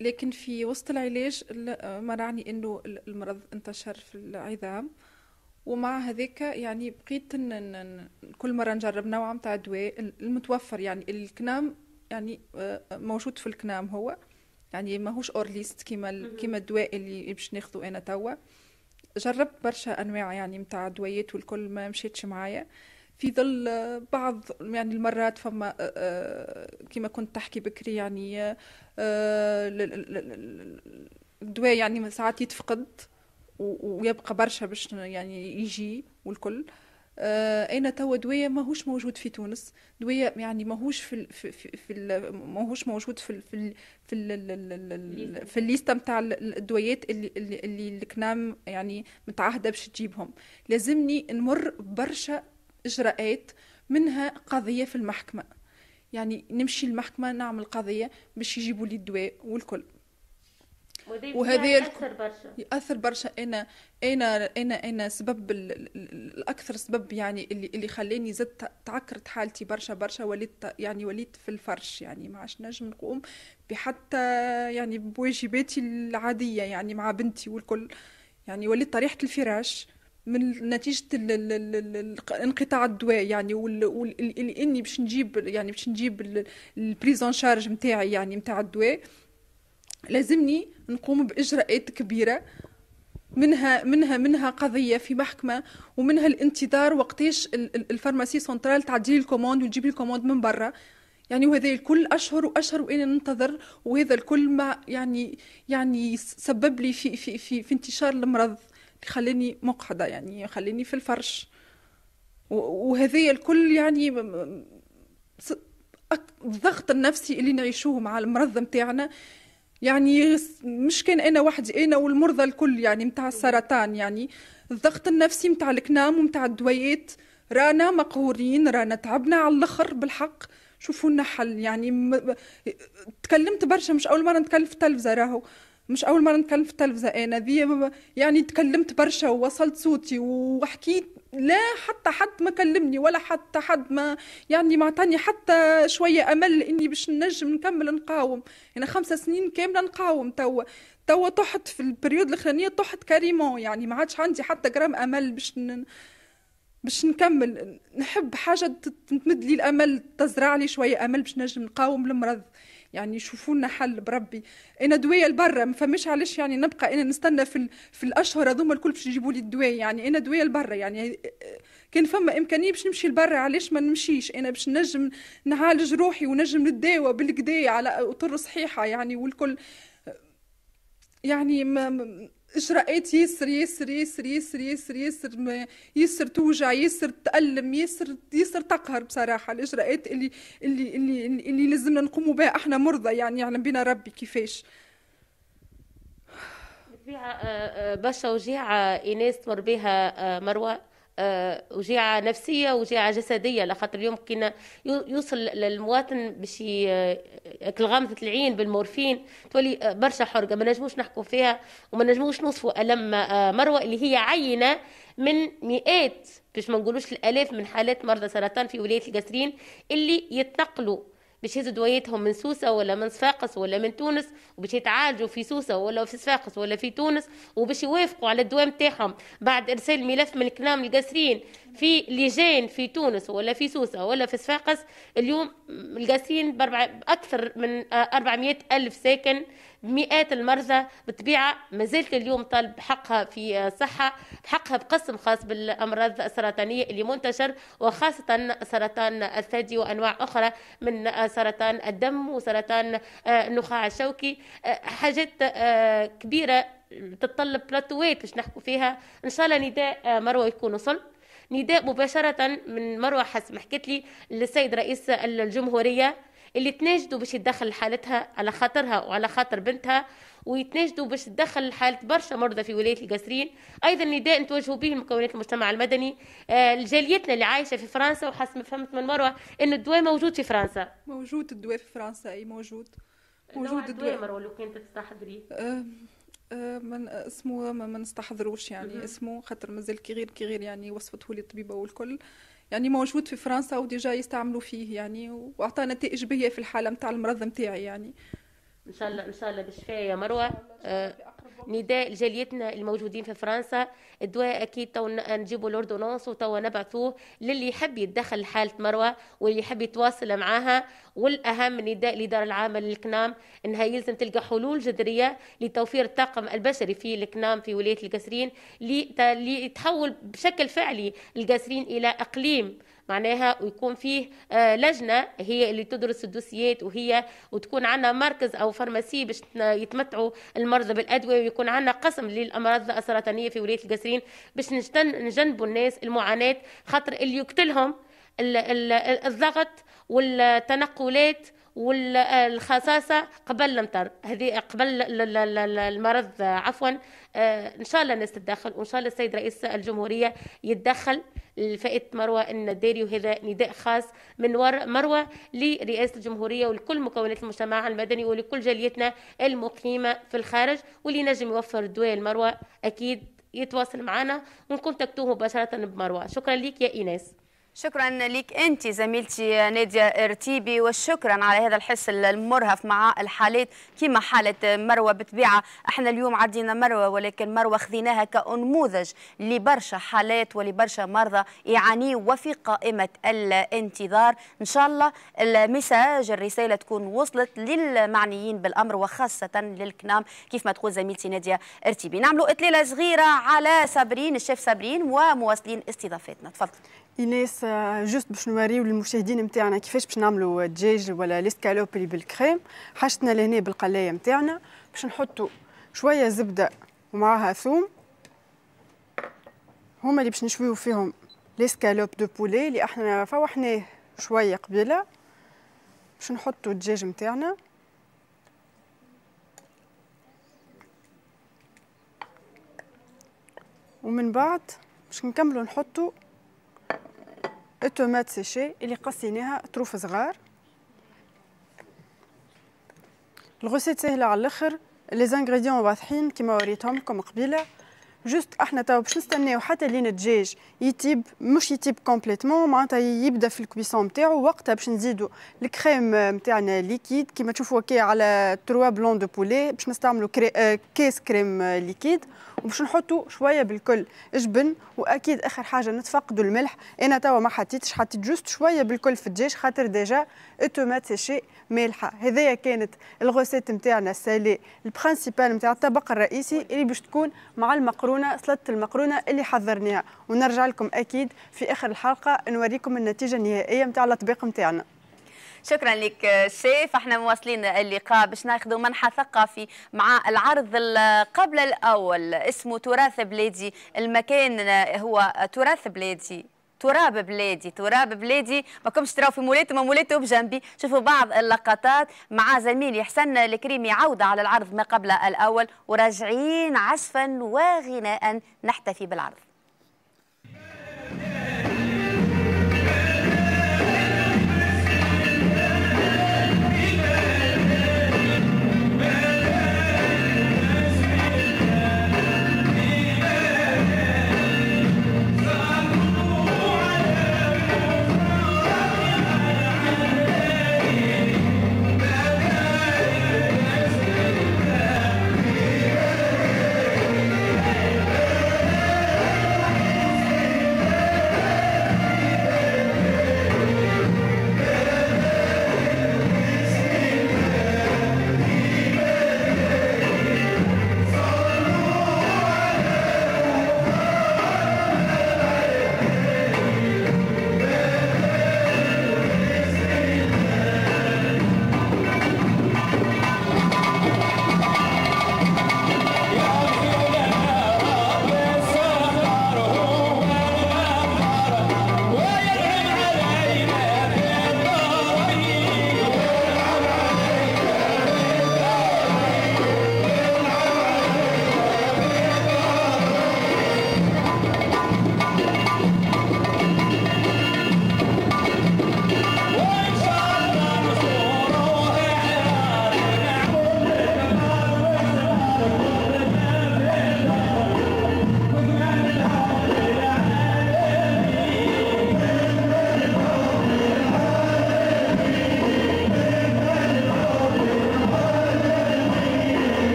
لكن في وسط العلاج آه، مرعني انه المرض انتشر في العظام ومع هذاك يعني بقيت كل مره نجرب نوع متاع دواء المتوفر يعني الكنام يعني موجود في الكنام هو يعني ماهوش اورليست كيما كيما الدواء اللي باش ناخذه انا توا جربت برشا انواع يعني متاع دويات والكل ما مشيتش معايا في ظل بعض يعني المرات فما آه، آه، كما كنت تحكي بكري يعني آه، الدواء يعني ساعات يتفقد ويبقى برشا باش يعني يجي والكل آه، اين توا دوايا ماهوش موجود في تونس دوايا يعني ماهوش في ال في في ال ماهوش موجود في ال في ال في ال في الليسته نتاع الدويات اللي اللي الكنام يعني متعهده باش تجيبهم لازمني نمر برشا اجراءات منها قضيه في المحكمه يعني نمشي المحكمه نعمل قضيه باش يجيبوا لي الدواء والكل وهذا ياثر يعني برشا ياثر برشا انا انا انا انا سبب الاكثر سبب يعني اللي اللي خلاني زدت تعكرت حالتي برشا برشا وليت يعني وليت في الفرش يعني ما عادش نجم نقوم بحتى يعني بواجباتي العاديه يعني مع بنتي والكل يعني وليت طريحه الفراش من نتيجة انقطاع الدواء يعني واللي اني باش نجيب يعني باش نجيب البريزون شارج نتاعي يعني نتاع الدواء لازمني نقوم باجراءات كبيره منها منها منها قضيه في محكمه ومنها الانتظار وقتاش الفارماسي سنترال تعدي الكوموند وتجيب الكوموند من برا يعني وهذا الكل اشهر واشهر وانا ننتظر وهذا الكل ما يعني يعني سبب لي في في في, في انتشار المرض اللي خلاني مقعده يعني خلاني في الفرش وهذا الكل يعني الضغط النفسي اللي نعيشوه مع المرض نتاعنا يعني مش كان انا وحدي انا والمرضى الكل يعني نتاع السرطان يعني الضغط النفسي نتاع الكنام ومتاع الدويات رانا مقهورين رانا تعبنا على الاخر بالحق شوفوا لنا حل يعني م... تكلمت برشا مش اول مره نتكلم في التلفزه راهو مش اول مره نتكلم في التلفزه انا ذي يعني تكلمت برشا ووصلت صوتي وحكيت لا حتى حد ما كلمني ولا حتى حد ما يعني ما عطاني حتى شويه امل اني باش نجم نكمل نقاوم انا خمسة سنين كامله نقاوم توا توا طحت في البريود الاخرانيه طحت كاريمون يعني ما عادش عندي حتى جرام امل باش ن... باش نكمل نحب حاجه تمد لي الامل تزرع لي شويه امل باش نجم نقاوم المرض يعني يشوفوا لنا حل بربي انا دوايا لبرا ما فماش علاش يعني نبقى انا نستنى في في الاشهر هذوما الكل باش يجيبوا لي الدواء يعني انا دوايا لبرا يعني كان فما امكانيه باش نمشي لبرا علاش ما نمشيش انا باش نجم نعالج روحي ونجم نداوى بالكدا على اطر صحيحه يعني والكل يعني ما اجراءات ياسر ياسر ياسر ياسر ياسر ياسر, ياسر, توجع ياسر تألم ياسر ياسر تقهر بصراحة الإجراءات اللي اللي اللي اللي لازمنا نقوموا بها احنا مرضى يعني يعلم يعني بنا ربي كيفاش بها آه، آه، برشا وجيعة ايناس تمر بها آه، مروة آه، وجيعه نفسيه وجيعه جسديه لخاطر اليوم كنا يوصل للمواطن باش ياكل غامضه العين بالمورفين تولي آه، برشا حرقه ما نجموش نحكوا فيها وما نجموش نوصفوا الم آه، مروه اللي هي عينه من مئات باش ما نقولوش الالاف من حالات مرضى سرطان في ولايه القصرين اللي يتنقلوا باش يهزوا دوايتهم من سوسه ولا من صفاقس ولا من تونس وباش يتعالجوا في سوسه ولا في صفاقس ولا في تونس وباش يوافقوا على الدواء نتاعهم بعد ارسال ملف من كلام القاسرين في لجان في تونس ولا في سوسه ولا في صفاقس اليوم القاسرين اكثر من 400 الف ساكن مئات المرضى بالطبيعه ما زالت اليوم طالب حقها في صحه حقها بقسم خاص بالامراض السرطانيه اللي منتشر وخاصه سرطان الثدي وانواع اخرى من سرطان الدم وسرطان آه، النخاع الشوكي آه، حاجات آه، كبيره تتطلب بلاتوات باش نحكوا فيها ان شاء الله نداء مروه يكون وصل نداء مباشره من مروه حسب حكيت لي للسيد رئيس الجمهوريه اللي تناجدوا باش يتدخل لحالتها على خاطرها وعلى خاطر بنتها ويتناجدوا باش تدخل لحالة برشا مرضى في ولاية القصرين أيضا نداء نتوجهوا به لمكونات المجتمع المدني لجاليتنا آه، اللي عايشة في فرنسا وحسب ما فهمت من مروة أن الدواء موجود في فرنسا موجود الدواء في فرنسا أي موجود موجود الدواء مروة لو كنت تستحضري آه، آه، من اسمه ما نستحضروش يعني اسمه خاطر مازال كي غير كي غير يعني وصفته لي الطبيبه والكل يعني موجود في فرنسا وديجا يستعملوا فيه يعني واعطى نتائج بيه في الحاله نتاع المرض نتاعي يعني ان شاء الله ان شاء الله بالشفاء يا مروه آه، نداء لجاليتنا الموجودين في فرنسا الدواء اكيد تو نجيبوا لوردونونس وتوا نبعثوه للي يحب يتدخل لحالة مروه واللي يحب يتواصل معاها والاهم نداء لدار العامه للكنام انها يلزم تلقى حلول جذريه لتوفير الطاقم البشري في الكنام في ولايه القسرين لتحول بشكل فعلي القسرين الى اقليم معناها ويكون فيه آه، لجنه هي اللي تدرس الدوسيات وهي وتكون عندنا مركز او فارماسي باش يتمتعوا المرضى بالادويه ويكون عندنا قسم للامراض السرطانيه في ولايه القصرين باش نجنبوا الناس المعاناه خاطر اللي يقتلهم الضغط والتنقلات والخصاصة آه، قبل المطر هذه قبل المرض عفوا آه، إن شاء الله الناس تتدخل وإن شاء الله السيد رئيس الجمهورية يتدخل مروة مروى النداري وهذا نداء خاص من مروى لرئاسة الجمهورية ولكل مكونات المجتمع المدني ولكل جاليتنا المقيمة في الخارج واللي نجم يوفر الدواء لمروى أكيد يتواصل معنا تكتوه مباشرة بمروى شكرا لك يا إيناس شكرا لك انت زميلتي ناديه ارتيبي وشكرا على هذا الحس المرهف مع الحالات كما حاله مروه بطبيعه احنا اليوم عدينا مروه ولكن مروه خذيناها كانموذج لبرشا حالات ولبرشا مرضى يعاني وفي قائمه الانتظار ان شاء الله المساج الرساله تكون وصلت للمعنيين بالامر وخاصه للكنام كيف ما تقول زميلتي ناديه ارتيبي نعملوا اطلاله صغيره على صابرين الشيف صابرين ومواصلين استضافتنا تفضل ايناس آه، جوست باش نوريو للمشاهدين نتاعنا كيفاش باش نعملوا الدجاج ولا الاسكالوب اللي بالكريم حاجتنا لهنا بالقلايه نتاعنا باش نحطوا شويه زبده ومعاها ثوم هما اللي باش نشويو فيهم الاسكالوب دو بولي اللي احنا فوحناه شويه قبيله باش نحطوا الدجاج نتاعنا ومن بعد باش نكملوا نحطوا التومات سيشي اللي قصيناها طروف صغار الغوسيت سهله على الاخر لي زانغريديون واضحين كيما وريتهم لكم قبيله جوست احنا توا باش نستناو حتى لين الدجاج يتيب مش يتيب كومبليتمون معناتها يبدا في الكويسون نتاعو وقتها باش نزيدو الكريم نتاعنا ليكيد كيما تشوفوا كي على تروا بلون دو بولي باش نستعملو كري... آه، كيس كريم ليكيد وباش نحطوا شويه بالكل جبن واكيد اخر حاجه نتفقدوا الملح انا توا ما حطيتش حطيت جوست شويه بالكل في الدجاج خاطر ديجا التومات شيء مالحه هذايا كانت الغوسيت نتاعنا السالي البرانسيبال نتاع الطبق الرئيسي اللي باش تكون مع المقرونه سلطه المقرونه اللي حضرناها ونرجع لكم اكيد في اخر الحلقه نوريكم النتيجه النهائيه نتاع الاطباق نتاعنا شكرا لك شيف احنا مواصلين اللقاء باش ناخذ منحة ثقافي مع العرض قبل الاول اسمه تراث بلادي المكان هو تراث بلادي تراب بلادي تراب بلادي ما كمش تراو في مولاتو ما مولاتو بجنبي شوفوا بعض اللقطات مع زميلي حسن الكريمي عودة على العرض ما قبل الأول وراجعين عزفا وغناء نحتفي بالعرض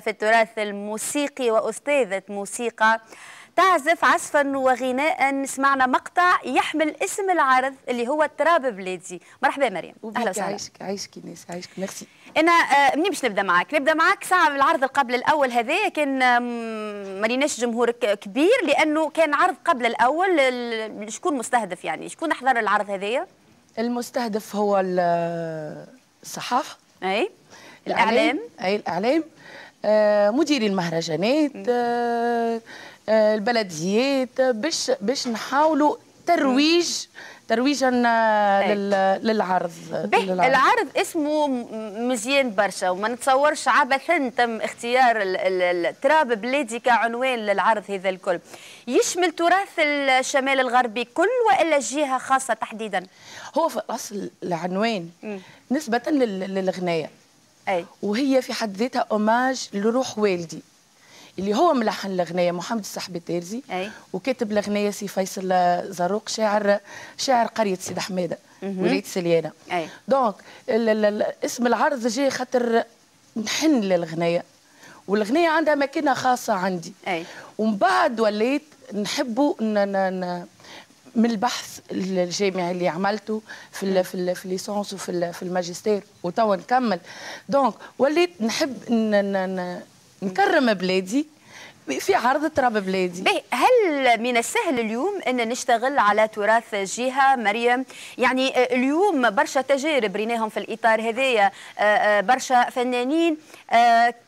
في التراث الموسيقي وأستاذة موسيقى تعزف عزفا وغناء سمعنا مقطع يحمل اسم العرض اللي هو تراب بلادي مرحبا مريم اهلا وسهلا عايشك عايشك ناس عايشك ميرسي انا آه، منين باش نبدا معاك نبدا معاك ساعه من العرض قبل الاول هذايا كان ما ليناش جمهور كبير لانه كان عرض قبل الاول شكون مستهدف يعني شكون احضر العرض هذايا المستهدف هو الصحافه اي الاعلام اي الاعلام آه، مديري المهرجانات آه، آه، البلديات باش باش نحاولوا ترويج ترويجا طيب. للعرض للعرض العرض اسمه مزيان برشا وما نتصورش عبثا تم اختيار التراب بلادي كعنوان للعرض هذا الكل يشمل تراث الشمال الغربي كل والا جهه خاصه تحديدا هو في الاصل العنوان نسبه للغنايه أي. وهي في حد ذاتها أوماج لروح والدي اللي هو ملحن الاغنيه محمد الصحب التيرزي وكاتب الاغنيه سي فيصل زاروق شاعر شاعر قرية سيد حمادة ولاية سليانة دونك اسم العرض جاي خاطر نحن للغنية والغنية عندها مكانة خاصة عندي أي. ومن بعد وليت نحبوا من البحث الجامعي اللي عملته في الـ في الـ في ليسونس وفي في الماجستير وتوا نكمل دونك وليت نحب نكرم بلادي في عرض تراب بلادي هل من السهل اليوم أن نشتغل على تراث جهة مريم يعني آه، اليوم برشا تجارب ريناهم في الإطار هذايا آه، آه، برشا فنانين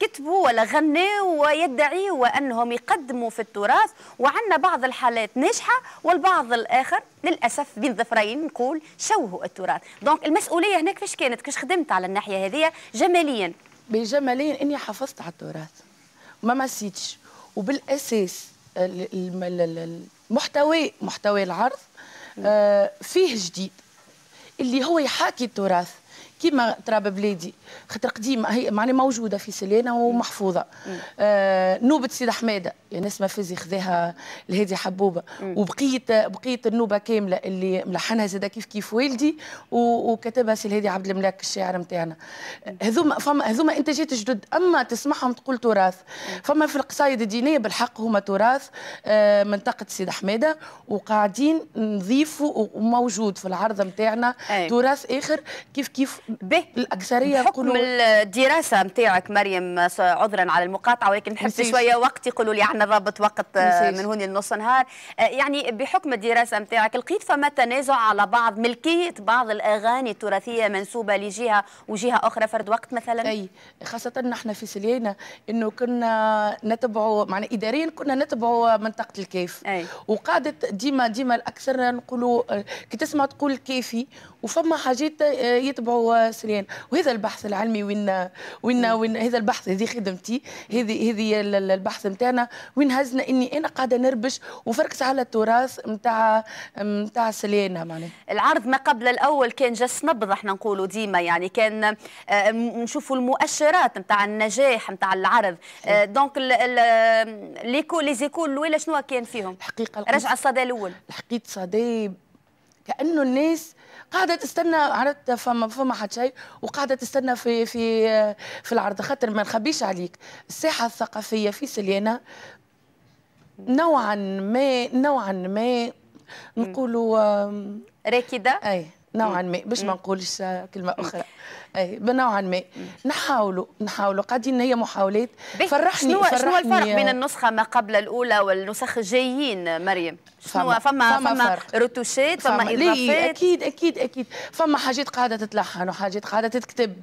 كتبوا ولا غنوا ويدعيوا أنهم يقدموا في التراث وعندنا بعض الحالات ناجحة والبعض الآخر للأسف بين ظفرين نقول شوهوا التراث دونك المسؤولية هناك فاش كانت كيفاش خدمت على الناحية هذه جماليا بجماليا اني حافظت على التراث ما نسيتش وبالاساس آه، المحتوى محتوى العرض آه، فيه جديد اللي هو يحاكي التراث كيما تراب بلادي خاطر قديمه هي معناها موجوده في سلانه ومحفوظه آه نوبه سيد حماده يعني اسمها فيزي خذاها الهادي حبوبه وبقيت بقيت النوبه كامله اللي ملحنها زاد كيف كيف والدي وكتبها سي الهادي عبد الملاك الشاعر نتاعنا هذوما فما هذوما انتاجات جدد اما تسمعهم تقول تراث فما في القصايد الدينيه بالحق هما تراث آه منطقه سيد حماده وقاعدين نضيفوا وموجود في العرض نتاعنا أيوة. تراث اخر كيف كيف به الاكثريه بحكم يقولوا... الدراسه نتاعك مريم عذرا على المقاطعه ولكن نحب شويه وقت يقولوا لي احنا ضابط وقت آه، من هوني لنص نهار آه، يعني بحكم الدراسه نتاعك لقيت فما تنازع على بعض ملكيه بعض الاغاني التراثيه منسوبه لجهه وجهه اخرى فرد وقت مثلا اي خاصه نحن في سليانه انه كنا نتبعوا معنا اداريا كنا نتبعوا منطقه الكيف أي. وقعدت ديما ديما الاكثر نقولوا آه، كي تسمع تقول كيفي وفما حاجات آه، يتبعوا سريان وهذا البحث العلمي وين وين وين هذا البحث هذه خدمتي هذه هذه البحث نتاعنا وين هزنا اني انا قاعده نربش وفركس على التراث نتاع نتاع سليانه معناها العرض ما قبل الاول كان جس نبض احنا نقولوا ديما يعني كان آه، نشوفوا المؤشرات نتاع النجاح نتاع العرض آه، دونك ليكول ليزيكول الاولى شنو كان فيهم؟ الحقيقه رجع الصدى الاول الحقيقه صدى كانه الناس قاعده تستنى عرفت فما فما حد شيء وقاعده تستنى في في في العرض خاطر ما نخبيش عليك الساحه الثقافيه في سليانه نوعا ما نوعا ما نقولوا راكده اي نوعا ما باش ما نقولش كلمه اخرى اي بنوعا ما نحاولوا نحاولوا قاعدين هي محاولات فرحني شنو, فرحني شنو الفرق بين النسخه ما قبل الاولى والنسخ الجايين مريم شنو فما فما, فما روتوشات فما, فما اضافات اكيد اكيد اكيد فما حاجات قاعده تتلحن وحاجات قاعده تتكتب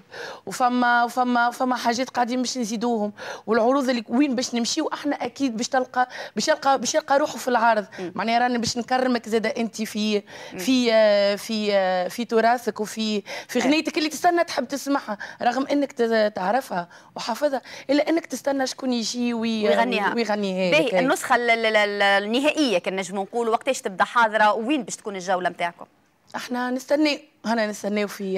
وفما وفما فما حاجات قاعدين باش نزيدوهم والعروض اللي وين باش نمشيو احنا اكيد باش تلقى باش يلقى باش يلقى روحه في العرض معناها راني باش نكرمك زاد انت في في في في, في تراثك وفي في إيه. غنيتك اللي تستنى تحب تحب تسمعها رغم انك تعرفها وحافظها الا انك تستنى شكون يجي ويغنيها ويغنيها باهي النسخه النهائيه كان نجم نقول وقتاش تبدا حاضره وين باش تكون الجوله نتاعكم احنا نستنى هنا نستناو في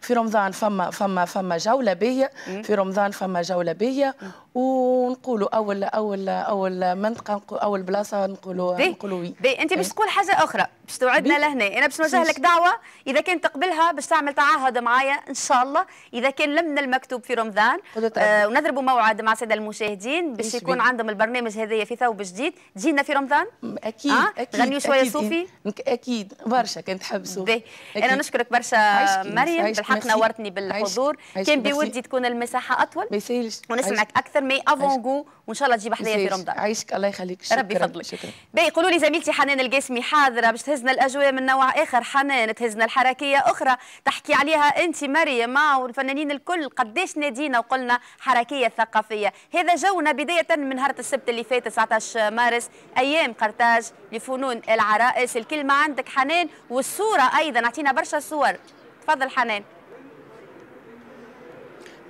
في رمضان فما فما فما جوله بيا في رمضان فما جوله بيا ونقولوا اول اول اول منطقه اول بلاصه نقولوا نقولوا وي بي انت باش إيه. تقول حاجه اخرى باش توعدنا لهنا انا باش نوجه لك دعوه اذا كان تقبلها باش تعمل تعهد معايا ان شاء الله اذا كان لمنا المكتوب في رمضان آه ونضربوا موعد مع الساده المشاهدين باش يكون بي. عندهم البرنامج هذايا في ثوب جديد تجينا في رمضان اكيد آه؟ اكيد غنيو شويه صوفي اكيد برشا كنت حب صوفي انا نشكرك برشا مريم بالحق نورتني بالحضور كان بودي تكون المساحه اطول ما ونسمعك اكثر مي افون جو وان شاء الله تجيب حذايا في رمضان عيشك الله يخليك شكرا ربي يفضلك شكرا باهي يقولوا لي زميلتي حنان القاسمي حاضره باش تهزنا الاجواء من نوع اخر حنان تهزنا الحركيه اخرى تحكي عليها انت مريم والفنانين الكل قداش نادينا وقلنا حركيه ثقافيه هذا جونا بدايه من نهار السبت اللي فات 19 مارس ايام قرطاج لفنون العرائس الكلمه عندك حنان والصوره ايضا اعطينا برشا صور تفضل حنان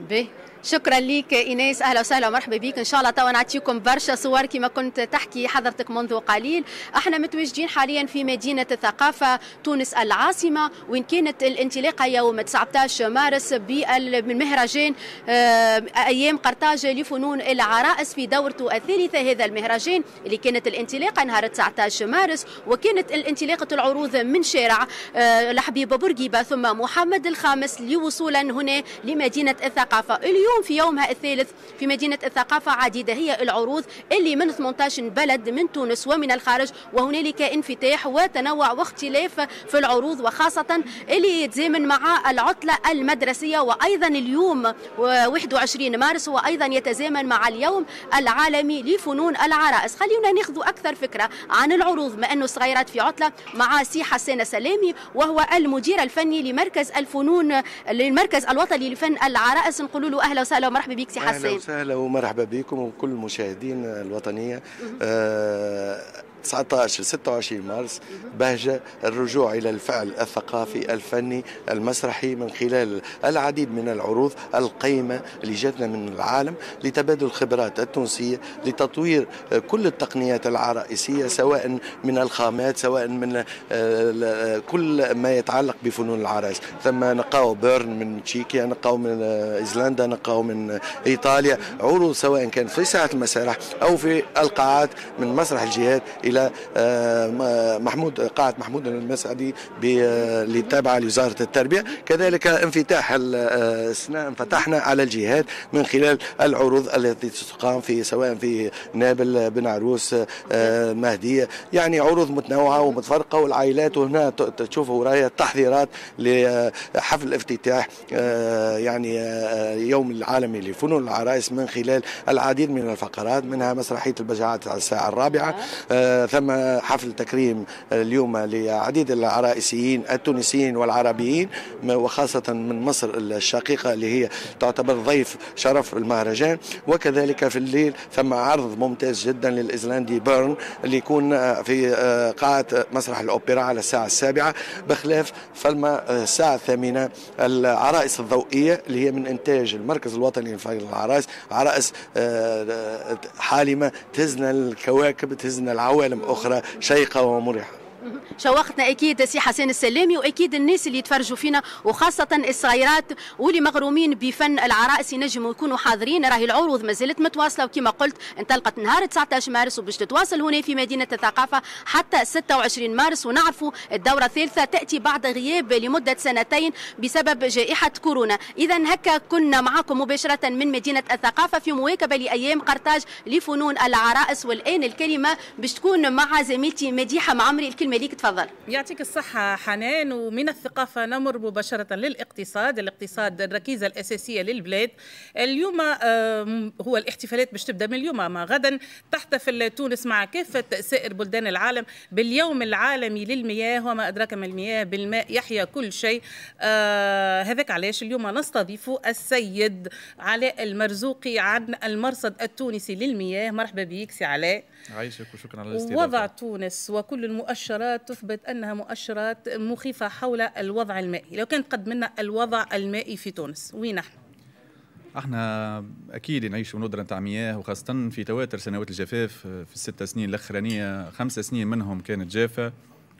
به شكرا لك ايناس اهلا وسهلا ومرحبا بك ان شاء الله توا نعطيكم برشا صور كما كنت تحكي حضرتك منذ قليل احنا متواجدين حاليا في مدينه الثقافه تونس العاصمه وين كانت الانطلاقه يوم 19 مارس بالمهرجان آه، ايام قرطاج لفنون العرائس في دورته الثالثه هذا المهرجان اللي كانت الانطلاقه نهار 19 مارس وكانت الانطلاقه العروض من شارع الحبيب آه، بورقيبه ثم محمد الخامس لوصولا هنا لمدينه الثقافه اليوم اليوم في يومها الثالث في مدينة الثقافة عديدة هي العروض اللي من 18 بلد من تونس ومن الخارج وهنالك انفتاح وتنوع واختلاف في العروض وخاصة اللي يتزامن مع العطلة المدرسية وأيضا اليوم 21 مارس وأيضا يتزامن مع اليوم العالمي لفنون العرائس خلينا ناخذ أكثر فكرة عن العروض ما أنه صغيرات في عطلة مع سي حسان سلامي وهو المدير الفني لمركز الفنون للمركز الوطني لفن العرائس نقول له أهلا وسهلا ومرحبا بك سي حسان اهلا وسهلا ومرحبا بكم وكل المشاهدين الوطنيه 19 26 مارس بهجة الرجوع إلى الفعل الثقافي الفني المسرحي من خلال العديد من العروض القيمة اللي جاتنا من العالم لتبادل الخبرات التونسية لتطوير كل التقنيات العرائسية سواء من الخامات سواء من آه، آه، كل ما يتعلق بفنون العرائس ثم نقاو بيرن من تشيكيا نقاو من آه، إيزلندا نقاو من ايطاليا عروض سواء كان في ساعة المسارح او في القاعات من مسرح الجهات الى آه، محمود قاعه محمود المسعدي آه، اللي تابعه لوزاره التربيه كذلك انفتاح السنة آه، انفتحنا على الجهات من خلال العروض التي تقام في سواء في نابل بن عروس مهدية يعني عروض متنوعة ومتفرقة والعائلات وهنا تشوفوا ورايا التحضيرات لحفل افتتاح يعني يوم العالمي لفنون العرائس من خلال العديد من الفقرات منها مسرحية البجعات على الساعة الرابعة ثم حفل تكريم اليوم لعديد العرائسيين التونسيين والعربيين وخاصة من مصر الشقيقة اللي هي تعتبر ضيف شرف المهرجان وكذلك في الليل ثم عرض ممتاز جدا للإيزلندي بيرن اللي يكون في قاعة مسرح الأوبرا على الساعة السابعة بخلاف فلما الساعة الثامنة العرائس الضوئية اللي هي من إنتاج المركز الوطني للعرائس عرائس آه، حالمة تهزنا الكواكب تهزنا العوالم جوانب أخرى شيقة ومرحة شوقتنا اكيد سي حسين السلامي واكيد الناس اللي يتفرجوا فينا وخاصه الصغيرات واللي مغرومين بفن العرائس ينجموا يكونوا حاضرين راهي العروض ما زالت متواصله وكما قلت انطلقت نهار 19 مارس وباش تتواصل هنا في مدينه الثقافه حتى 26 مارس ونعرفوا الدوره الثالثه تاتي بعد غياب لمده سنتين بسبب جائحه كورونا اذا هكا كنا معكم مباشره من مدينه الثقافه في مواكبه لايام قرطاج لفنون العرائس والان الكلمه باش تكون مع زميلتي مديحه معمري الكلمه ليك تفضل يعطيك الصحة حنان ومن الثقافة نمر مباشرة للاقتصاد الاقتصاد الركيزة الأساسية للبلاد اليوم هو الاحتفالات باش تبدأ من اليوم ما غدا تحتفل تونس مع كافة سائر بلدان العالم باليوم العالمي للمياه وما أدراك ما المياه بالماء يحيا كل شيء آه، هذاك علاش اليوم نستضيف السيد علاء المرزوقي عن المرصد التونسي للمياه مرحبا بك سي علاء عايشك وشكرا على الاستضافة وضع تونس وكل المؤشرات مؤشرات تثبت أنها مؤشرات مخيفة حول الوضع المائي لو كان منا الوضع المائي في تونس وين احنا؟ احنا اكيد نعيشوا ندره نتاع مياه وخاصه في تواتر سنوات الجفاف آه، في الست سنين الاخرانيه خمس سنين منهم كانت جافه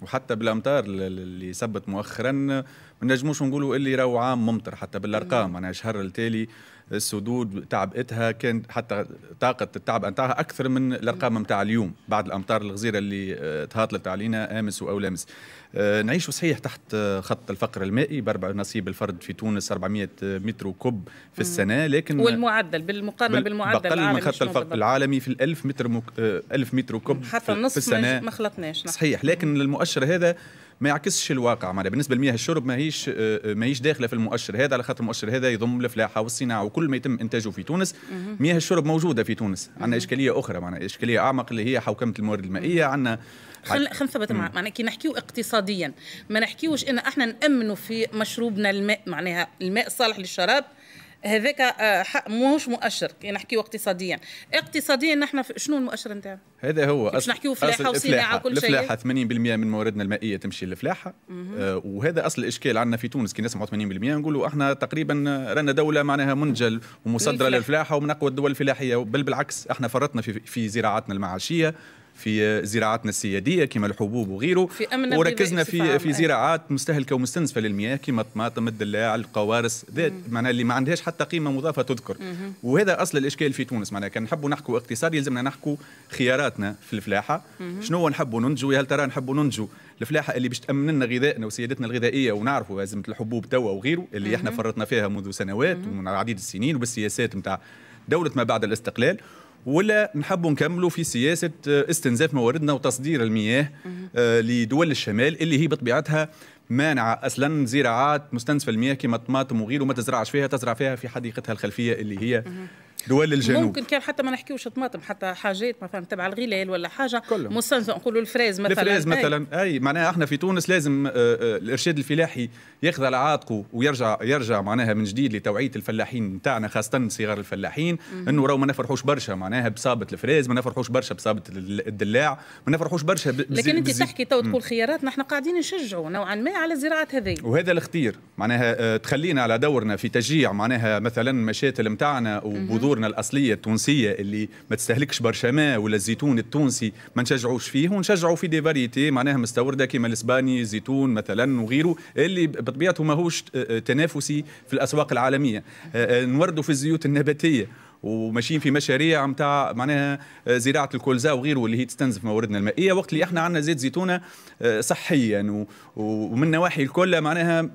وحتى بالامطار اللي ثبت مؤخرا ما نجموش نقولوا اللي راهو عام ممطر حتى بالارقام نعم. معناها شهر التالي السدود تعبئتها كان حتى طاقه التعب نتاعها اكثر من الارقام نتاع اليوم بعد الامطار الغزيره اللي آه، تهاطلت علينا امس أمس. آه، نعيش صحيح تحت آه، خط الفقر المائي بربع نصيب الفرد في تونس 400 متر كوب في السنه لكن والمعدل بالمقارنه بالمعدل بقل من خط الفقر العالمي في ال1000 متر مك... 1000 متر كوب حتى في النصف السنه ما خلطناش نعم. صحيح لكن المؤشر هذا ما يعكسش الواقع معناها بالنسبه لمياه الشرب ماهيش آه، آه، ماهيش داخله في المؤشر هذا على خاطر المؤشر هذا يضم الفلاحه والصناعه وكل ما يتم انتاجه في تونس مياه الشرب موجوده في تونس عندنا اشكاليه اخرى معناها اشكاليه اعمق اللي هي حوكمه الموارد المائيه عندنا خل خل نثبت معنا كي نحكيو اقتصاديا ما نحكيوش ان احنا نامنوا في مشروبنا الماء معناها الماء صالح للشراب هذاك آه، حق مش مؤشر كي نحكيو اقتصاديا اقتصاديا نحن شنو المؤشر نتاع هذا هو باش نحكيو فلاحه وصناعه وكل شيء الفلاحه 80% من مواردنا المائيه تمشي للفلاحه آه وهذا اصل الاشكال عندنا في تونس كي نسمعوا 80% نقولوا احنا تقريبا رانا دوله معناها منجل ومصدره للفلاحه ومن اقوى الدول الفلاحيه بل بالعكس احنا فرطنا في, في زراعتنا المعاشيه في زراعاتنا السياديه كما الحبوب وغيره في أمن وركزنا في في زراعات مستهلكه ومستنزفه للمياه كما الطماطم الدلاع القوارص ذات معناها اللي ما عندهاش حتى قيمه مضافه تذكر مم. وهذا اصل الاشكال في تونس معناها كان نحبوا نحكوا اقتصاد يلزمنا نحكوا خياراتنا في الفلاحه مم. شنو نحبوا ننتجوا هل ترى نحبوا ننتجوا الفلاحه اللي باش تامن لنا غذائنا وسيادتنا الغذائيه ونعرفوا ازمه الحبوب توا وغيره اللي مم. احنا فرطنا فيها منذ سنوات ومن عديد السنين وبالسياسات نتاع دوله ما بعد الاستقلال ولا نحبوا نكملوا في سياسة آه، استنزاف مواردنا وتصدير المياه آه، لدول الشمال اللي هي بطبيعتها مانعة أصلا زراعات مستنزفة المياه كما الطماطم وغيره ما تزرعش فيها تزرع فيها في حديقتها الخلفية اللي هي دول الجنوب ممكن كان حتى ما نحكيوش طماطم حتى حاجات مثلا تبع الغلال ولا حاجه كلهم مستنزه نقولوا الفريز مثلا الفريز مثلا اي, أي معناها احنا في تونس لازم آه، آه، الارشاد الفلاحي ياخذ على عاتقه ويرجع يرجع معناها من جديد لتوعيه الفلاحين نتاعنا خاصه صغار الفلاحين انه راهو ما نفرحوش برشا معناها بصابه الفريز ما نفرحوش برشا بصابه الدلاع ما نفرحوش برشا لكن انت تحكي تو تقول خيارات نحن قاعدين نشجعوا نوعا ما على الزراعه هذه وهذا الاختير معناها آه، تخلينا على دورنا في تشجيع معناها مثلا مشاتل نتاعنا وبذور جذورنا الاصليه التونسيه اللي ما تستهلكش برشا ماء ولا الزيتون التونسي ما نشجعوش فيه ونشجعوا في دي فاريتي معناها مستورده كما الاسباني زيتون مثلا وغيره اللي بطبيعته ماهوش تنافسي في الاسواق العالميه آه، آه، نوردوا في الزيوت النباتيه وماشيين في مشاريع نتاع معناها آه، زراعه الكولزا وغيره اللي هي تستنزف مواردنا المائيه وقت اللي احنا عندنا زيت زيتونه آه، صحيا ومن نواحي الكل معناها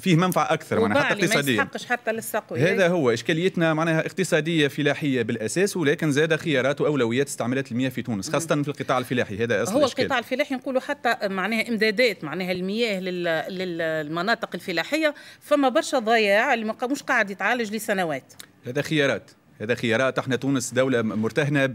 فيه منفعه اكثر معناها حتى اقتصاديا ما يستحقش حتى للسقوي هذا هو اشكاليتنا معناها اقتصاديه فلاحيه بالاساس ولكن زاد خيارات واولويات استعمالات المياه في تونس خاصه في القطاع الفلاحي هذا اصلا هو القطاع الفلاحي نقولوا حتى معناها امدادات معناها المياه للمناطق الفلاحيه فما برشا ضياع اللي مش قاعد يتعالج لسنوات هذا خيارات هذا خيارات احنا تونس دوله مرتهنه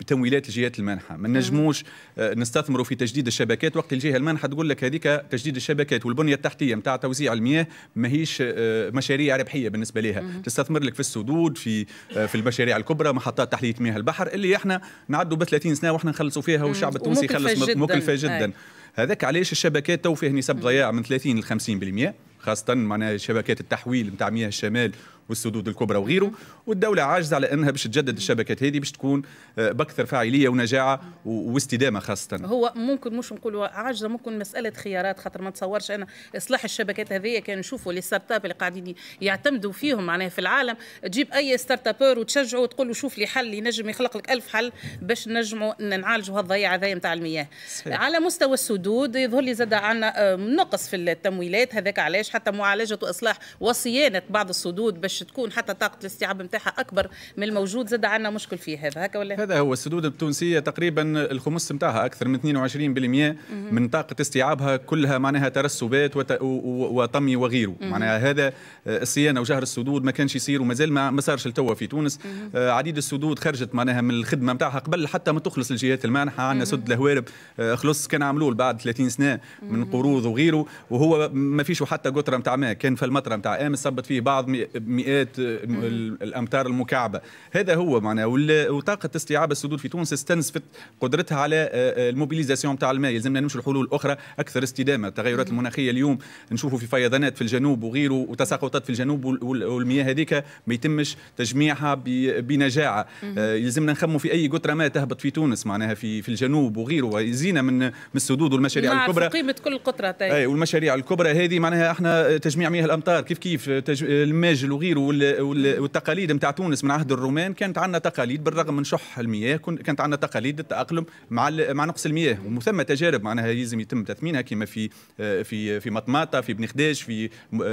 بتمويلات الجهات المانحه ما نجموش آه، نستثمروا في تجديد الشبكات وقت الجهه المانحه تقول لك هذيك تجديد الشبكات والبنيه التحتيه نتاع توزيع المياه ماهيش آه، مشاريع ربحيه بالنسبه لها تستثمر لك في السدود في آه، في المشاريع الكبرى محطات تحليه مياه البحر اللي احنا نعدوا ب 30 سنه واحنا نخلصوا فيها والشعب التونسي يخلص مكلفه جدا هذاك علاش الشبكات تو فيه نسب ضياع من 30 ل 50% خاصة معناها شبكات التحويل نتاع مياه الشمال والسدود الكبرى وغيره والدوله عاجزه على انها باش تجدد الشبكات هذه باش تكون آه، باكثر فاعليه ونجاعه واستدامه خاصه هو ممكن مش نقولوا عاجزه ممكن مساله خيارات خاطر ما تصورش انا اصلاح الشبكات هذه كان نشوفوا لي ستارت اب اللي قاعدين يعتمدوا فيهم معناها في العالم تجيب اي ستارت وتشجعه وتقول له شوف لي حل ينجم يخلق لك ألف حل باش نجموا نعالجوا هالضيعه هذايا نتاع المياه صحيح. على مستوى السدود يظهر لي زاد عندنا آه، نقص في التمويلات هذاك علاش حتى معالجه واصلاح وصيانه بعض السدود باش باش تكون حتى طاقه الاستيعاب نتاعها اكبر من الموجود زاد عندنا مشكل فيه هذا هكا ولا هذا هو السدود التونسيه تقريبا الخمس نتاعها اكثر من 22% من طاقه استيعابها كلها معناها ترسبات وت... وطمي وغيره معناها هذا الصيانه وجهر السدود ما كانش يصير ومازال ما, ما صارش لتوا في تونس آه، عديد السدود خرجت معناها من الخدمه نتاعها قبل حتى ما تخلص الجهات المانحه عندنا سد الهوارب آه، خلص كان عملوه بعد 30 سنه من قروض وغيره وهو ما فيش حتى قطره نتاع ماء كان في المطره نتاع امس صبت فيه بعض مئات الامتار المكعبه هذا هو معناه وطاقه استيعاب السدود في تونس استنزفت قدرتها على آه، آه، الموبيليزاسيون تاع الماء يلزمنا نمشي لحلول اخرى اكثر استدامه التغيرات المناخيه اليوم نشوفوا في فيضانات في الجنوب وغيره وتساقطات في الجنوب والمياه هذيك ما يتمش تجميعها بنجاعه آه، يلزمنا نخموا في اي قطره ما تهبط في تونس معناها في في الجنوب وغيره ويزينا من السدود والمشاريع الكبرى قيمه كل قطره طيب. اي والمشاريع الكبرى هذه معناها احنا تجميع مياه الامطار كيف كيف تج... الماجل وغيره التقالير والتقاليد نتاع تونس من عهد الرومان كانت عندنا تقاليد بالرغم من شح المياه كانت عندنا تقاليد التاقلم مع مع نقص المياه وثم تجارب معناها لازم يتم تثمينها كما في في في مطماطه في بن خداش في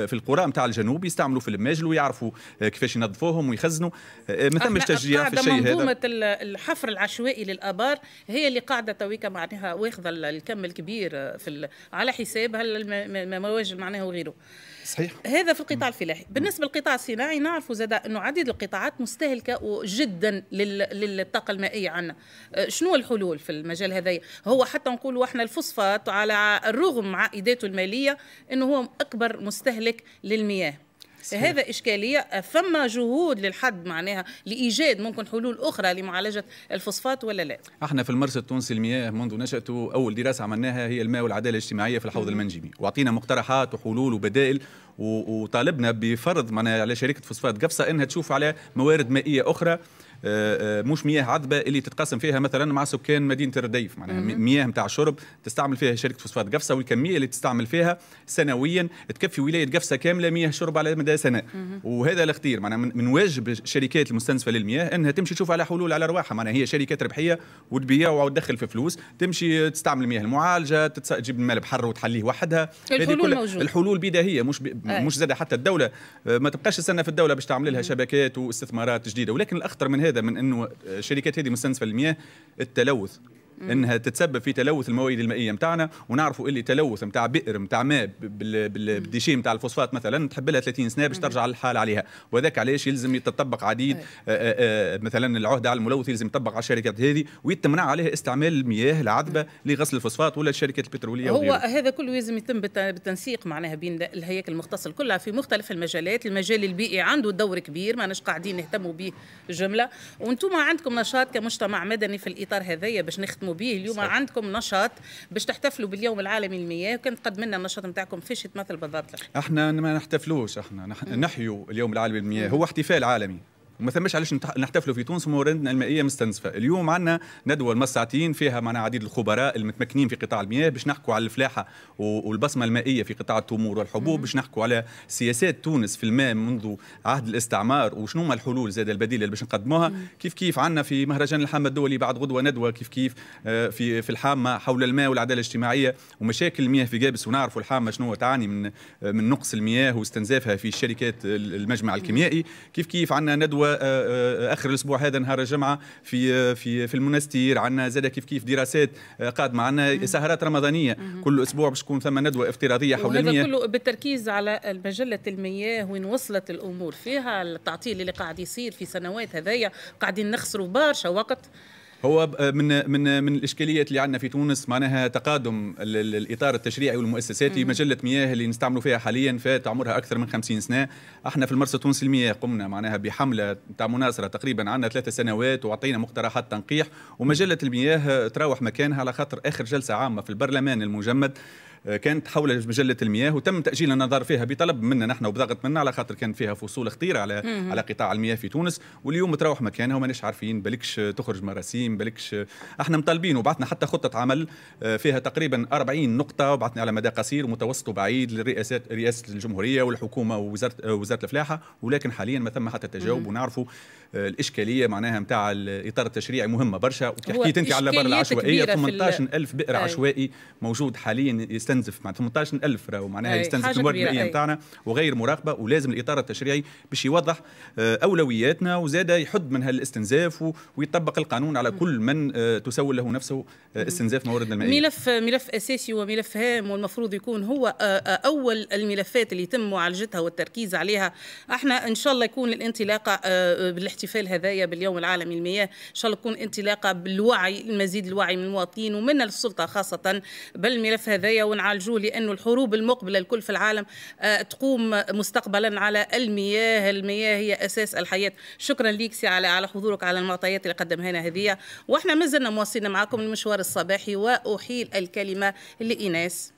في القرى نتاع الجنوب يستعملوا في الماجل ويعرفوا كيفاش ينظفوهم ويخزنوا آه، ما ثمش تشجيع في الشيء هذا منظومه الحفر العشوائي للابار هي اللي قاعده تويكا معناها واخذه الكم الكبير في على حساب المواجل معناها وغيره صحيح هذا في القطاع الفلاحي بالنسبه للقطاع الصناعي نعرف زاد انه عديد القطاعات مستهلكه جدا للطاقه المائيه عندنا أه، شنو الحلول في المجال هذا هو حتى نقول احنا الفوسفات على الرغم عائداته الماليه انه هو اكبر مستهلك للمياه صحيح. هذا إشكالية فما جهود للحد معناها لإيجاد ممكن حلول أخرى لمعالجة الفوسفات ولا لا احنا في المرصد التونسي المياه منذ نشأته أول دراسة عملناها هي الماء والعدالة الاجتماعية في الحوض المنجمي وعطينا مقترحات وحلول وبدائل وطالبنا بفرض معناها على شركة فوسفات قفصة أنها تشوف على موارد مائية أخرى آه، آه، مش مياه عذبه اللي تتقاسم فيها مثلا مع سكان مدينه الرديف معناها مياه نتاع الشرب تستعمل فيها شركه فوسفات قفصه والكميه اللي تستعمل فيها سنويا تكفي ولايه قفصه كامله مياه شرب على مدى سنه وهذا الاختيار معناها من واجب الشركات المستنزفه للمياه انها تمشي تشوف على حلول على ارواحها معناها هي شركات ربحيه وتبيع وتدخل في فلوس تمشي تستعمل المياه المعالجه تجيب الماء البحر وتحليه وحدها الحلول موجود. الحلول بداهيه مش مش زاده حتى الدوله آه، ما تبقاش السنه في الدوله باش تعمل لها شبكات واستثمارات جديده ولكن الاخطر من هذا هذا من انه الشركات هذه مستنسفه المياه التلوث انها تتسبب في تلوث الموارد المائيه نتاعنا ونعرفوا اللي تلوث نتاع بئر نتاع ماء بالديشي نتاع الفوسفات مثلا تحب لها 30 سنه باش ترجع الحال عليها وذاك علاش يلزم يتطبق عديد آه، آه، آه، مثلا العهده على الملوث يلزم يطبق على الشركات هذه ويتمنع عليها استعمال المياه العذبه لغسل الفوسفات ولا الشركات البتروليه هو وغيره. هذا كله يلزم يتم بالتنسيق معناها بين الهياكل المختصه كلها في مختلف المجالات المجال البيئي عنده دور كبير ما قاعدين نهتموا به جمله وانتم عندكم نشاط كمجتمع مدني في الاطار هذايا باش نختموا تقوموا به اليوم صحيح. عندكم نشاط باش تحتفلوا باليوم العالمي للمياه وكان تقدم لنا النشاط نتاعكم فيش يتمثل بالضبط احنا ما نحتفلوش احنا نحيو اليوم العالمي للمياه هو احتفال عالمي وما ثماش علاش نحتفلوا في تونس ومواردنا المائيه مستنزفه اليوم عندنا ندوه المس ساعتين فيها معنا عديد الخبراء المتمكنين في قطاع المياه باش نحكوا على الفلاحه والبصمه المائيه في قطاع التمور والحبوب باش نحكوا على سياسات تونس في الماء منذ عهد الاستعمار وشنو هما الحلول زاد البديله اللي باش نقدموها كيف كيف عندنا في مهرجان الحامه الدولي بعد غدوه ندوه كيف كيف آه، في في الحامه حول الماء والعداله الاجتماعيه ومشاكل المياه في جابس ونعرفوا الحامه شنو تعاني من آه، من نقص المياه واستنزافها في الشركات المجمع الكيميائي كيف كيف عندنا ندوه واخر آه، آه، آه، الاسبوع هذا نهار الجمعه في في في المنستير عندنا زاد كيف كيف دراسات قادمه عندنا سهرات رمضانيه كل اسبوع باش تكون ثم ندوه افتراضيه حول المياه كله بالتركيز على مجله المياه وين وصلت الامور فيها التعطيل اللي قاعد يصير في سنوات هذايا قاعدين نخسروا برشا وقت هو من من من الاشكاليات اللي عندنا في تونس معناها تقادم الاطار التشريعي والمؤسساتي مجله مياه اللي نستعملوا فيها حاليا فات عمرها اكثر من 50 سنه احنا في المرصد التونسي المياه قمنا معناها بحمله تاع مناصره تقريبا عندنا ثلاثة سنوات وعطينا مقترحات تنقيح ومجله المياه تراوح مكانها على خاطر اخر جلسه عامه في البرلمان المجمد آه، كانت حول مجله المياه وتم تاجيل النظر فيها بطلب منا نحن وبضغط منا على خاطر كان فيها فصول خطيره على مم. على قطاع المياه في تونس واليوم تروح مكانها وماناش عارفين بالكش تخرج مراسيم بالكش احنا مطالبين وبعثنا حتى خطه عمل آه، فيها تقريبا 40 نقطه وبعثنا على مدى قصير ومتوسط وبعيد لرئاسات رئاسه الجمهوريه والحكومه ووزاره آه، وزاره الفلاحه ولكن حاليا ما ثم حتى تجاوب ونعرفوا الاشكاليه معناها نتاع الاطار التشريعي مهمه برشا وحكيت انت على الابار العشوائيه 18000 بئر أي. عشوائي موجود حاليا يستنزف مع 18000 راهو معناها يستنزف الموارد المائيه نتاعنا وغير مراقبه ولازم الاطار التشريعي باش يوضح آه، اولوياتنا وزاد يحد من هالاستنزاف ويطبق القانون على كل من آه، تسول له نفسه آه، استنزاف موارد المائيه ملف ملف اساسي وملف هام والمفروض يكون هو اول الملفات اللي يتم معالجتها والتركيز عليها احنا ان شاء الله يكون الانطلاقه بالاحتفال الاحتفال هذايا باليوم العالمي للمياه ان شاء الله تكون انطلاقه بالوعي المزيد الوعي من المواطنين ومن السلطه خاصه بالملف هذايا ونعالجوه لانه الحروب المقبله الكل في العالم آه، تقوم مستقبلا على المياه المياه هي اساس الحياه شكرا ليك سي على على حضورك على المعطيات اللي قدمها لنا هذه واحنا مازلنا مواصلين معكم المشوار الصباحي واحيل الكلمه لايناس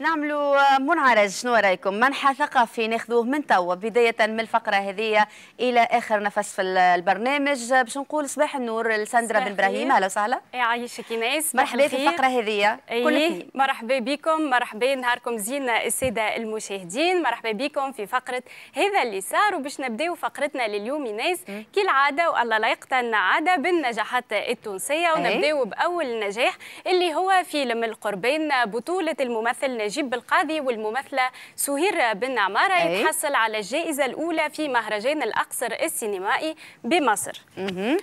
نعملوا آه، منعرج شنو رايكم منحى ثقافي ناخذوه من توا بدايه من الفقره هذه الى اخر نفس في البرنامج باش نقول صباح النور لساندرا بن ابراهيم اهلا وسهلا يعيشك إيه، ناس مرحبا في الفقره هذه إيه، كل مرحبا بكم مرحبا نهاركم زين الساده المشاهدين مرحبا بكم في فقره هذا اللي صار وباش نبداو فقرتنا لليوم ناس كالعاده والله لا يقتلنا عاده بالنجاحات التونسيه إيه. ونبداو باول نجاح اللي هو فيلم القربين بطوله الممثل نجيب بالقاضي والممثله سهير بن عماره أي. يتحصل على الجائزه الاولى في مهرجان الاقصر السينمائي بمصر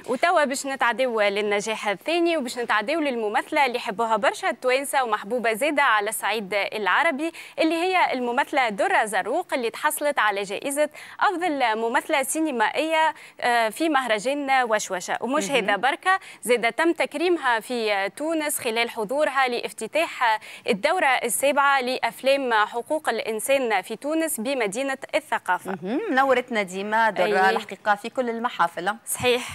وتوا باش نتعداو للنجاح الثاني وباش نتعداو للممثله اللي يحبوها برشا التوانسه ومحبوبه زاده على الصعيد العربي اللي هي الممثله دره زروق اللي تحصلت على جائزه افضل ممثله سينمائيه آه، في مهرجان وشوشه ومش هذا بركه زاده تم تكريمها في تونس خلال حضورها لافتتاح الدوره السابعه لأفلام حقوق الإنسان في تونس بمدينة الثقافة نورتنا ديما دور الحقيقة في كل المحافل صحيح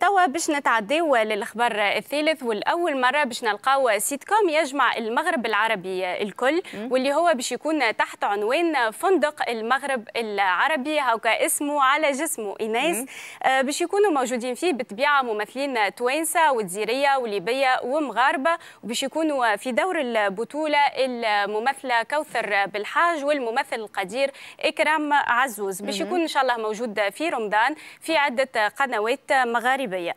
توا باش نتعداو للأخبار الثالث والأول مرة باش نلقاو سيت كوم يجمع المغرب العربي الكل واللي هو باش يكون تحت عنوان فندق المغرب العربي هاكا اسمه على جسمه ايناس آه، باش يكونوا موجودين فيه بالطبيعة ممثلين توانسة والجزيرية وليبية ومغاربة وباش يكونوا في دور البطولة الم الممثله كوثر بالحاج والممثل القدير اكرام عزوز باش يكون ان شاء الله موجود في رمضان في عده قنوات مغاربيه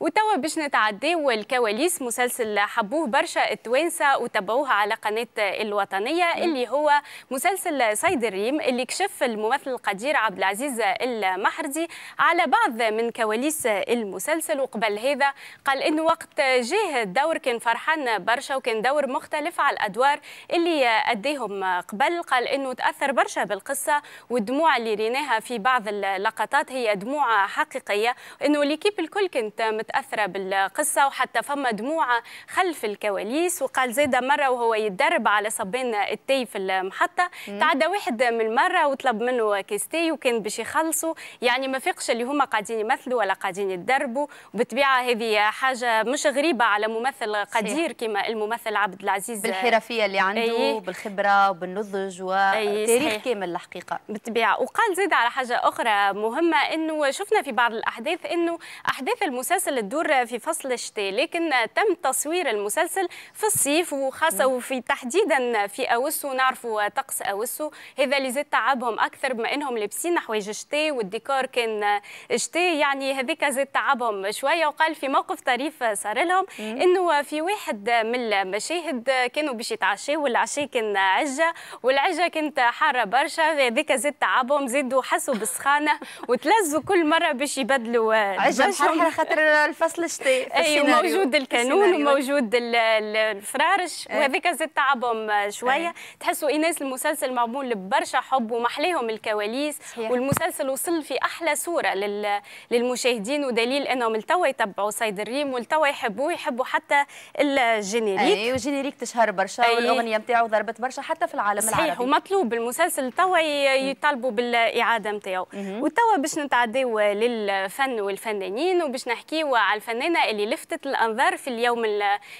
وتوا باش نتعداو الكواليس مسلسل حبوه برشا التوانسه وتابعوه على قناه الوطنيه اللي هو مسلسل صيد الريم اللي كشف الممثل القدير عبد العزيز المحرزي على بعض من كواليس المسلسل وقبل هذا قال انه وقت جاه الدور كان فرحان برشا وكان دور مختلف على الادوار اللي أديهم قبل قال أنه تأثر برشا بالقصة والدموع اللي ريناها في بعض اللقطات هي دموع حقيقية أنه ليكيب الكل كانت متأثرة بالقصة وحتى فما دموع خلف الكواليس وقال زيدا مرة وهو يتدرب على صبان التي في المحطة تعدى واحد من مرة وطلب منه كيستي وكان باش يخلصوا يعني ما فيقش اللي هما قاعدين يمثلوا ولا قاعدين يتدربوا وبالطبيعة هذه حاجة مش غريبة على ممثل قدير كما الممثل عبد العزيز بالحرفية اللي عنده أيه. بالخبره وبالنضج وتاريخ أيه كامل الحقيقه بالطبيعه وقال زيد على حاجه اخرى مهمه انه شفنا في بعض الاحداث انه احداث المسلسل تدور في فصل الشتاء لكن تم تصوير المسلسل في الصيف وخاصه وفي تحديدا في اوسو نعرفوا طقس اوسو هذا اللي زاد تعبهم اكثر بما انهم لابسين حوايج الشتاء والديكور كان شتاء يعني هذيك زاد تعبهم شويه وقال في موقف طريف صار لهم انه في واحد من المشاهد كانوا باش يتعشاو العشي كان عجه والعجه كانت حاره برشا هذاك زدت تعبهم زدوا حسوا بالسخانه [LAUGHS] وتلزوا كل مره باش يبدلوا عجه حارة خاطر الفصل الشتاء أي أيوة، موجود الكانون وموجود الفرارش إيه. وهذيك زدت تعبهم شويه إيه. تحسوا ايناس المسلسل معمول ببرشا حب ومحليهم الكواليس والمسلسل وصل في احلى صوره للمشاهدين ودليل انهم التوا يتبعوا صيد الريم والتوا يحبوه يحبوا حتى الجينيريك اي أيوة، والجينيريك تشهر برشا أيوة. والاغنيه نتاعو ضربت برشا حتى في العالم صحيح العربي صحيح ومطلوب المسلسل توا يطالبوا بالاعاده نتاعو وتوا باش نتعداو للفن والفنانين وباش نحكيو على الفنانه اللي لفتت الانظار في اليوم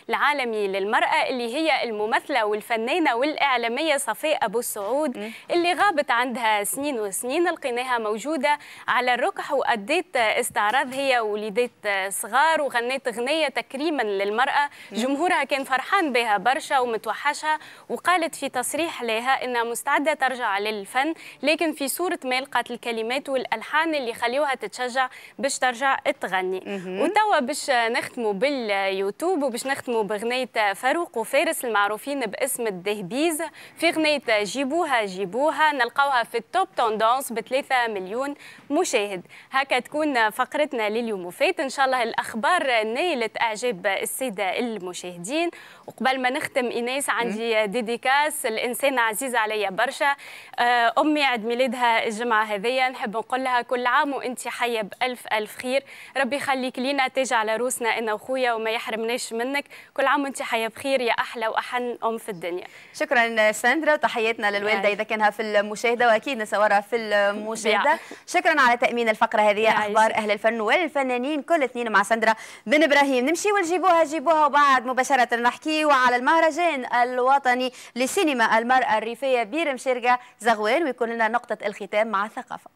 العالمي للمراه اللي هي الممثله والفنانه والاعلاميه صفاء ابو السعود اللي غابت عندها سنين وسنين لقيناها موجوده على الركح واديت استعراض هي وليدات صغار وغنت غنيه تكريما للمراه جمهورها كان فرحان بها برشا ومتوحشها وقالت في تصريح لها أنها مستعدة ترجع للفن لكن في صورة ما لقات الكلمات والألحان اللي خليوها تتشجع باش ترجع تغني وتوا باش نختموا باليوتيوب وباش نختموا بغنية فاروق وفارس المعروفين باسم الدهبيز في غنية جيبوها جيبوها نلقاوها في التوب توندونس ب 3 مليون مشاهد هكا تكون فقرتنا لليوم وفات ان شاء الله الاخبار نالت اعجاب الساده المشاهدين وقبل ما نختم ايناس عندي ديديكاس الإنسانة عزيزة عليا برشا آه، أمي عيد ميلادها الجمعة هذيا نحب نقول لها كل عام وأنت حية بألف ألف خير ربي يخليك لينا تاج على روسنا أنا وخويا وما يحرمناش منك كل عام وأنت حية بخير يا أحلى وأحن أم في الدنيا شكرا ساندرا وتحياتنا للوالدة يعني. إذا كانها في المشاهدة وأكيد نصورها في المشاهدة شكرا على تأمين الفقرة هذه أخبار أهل الفن والفنانين كل اثنين مع ساندرا بن إبراهيم نمشي ونجيبوها جيبوها وبعد مباشرة نحكي وعلى المهرجان الوطني الوطني لسينما المرأة الريفية بيرم شرقة زغوان ويكون لنا نقطة الختام مع الثقافة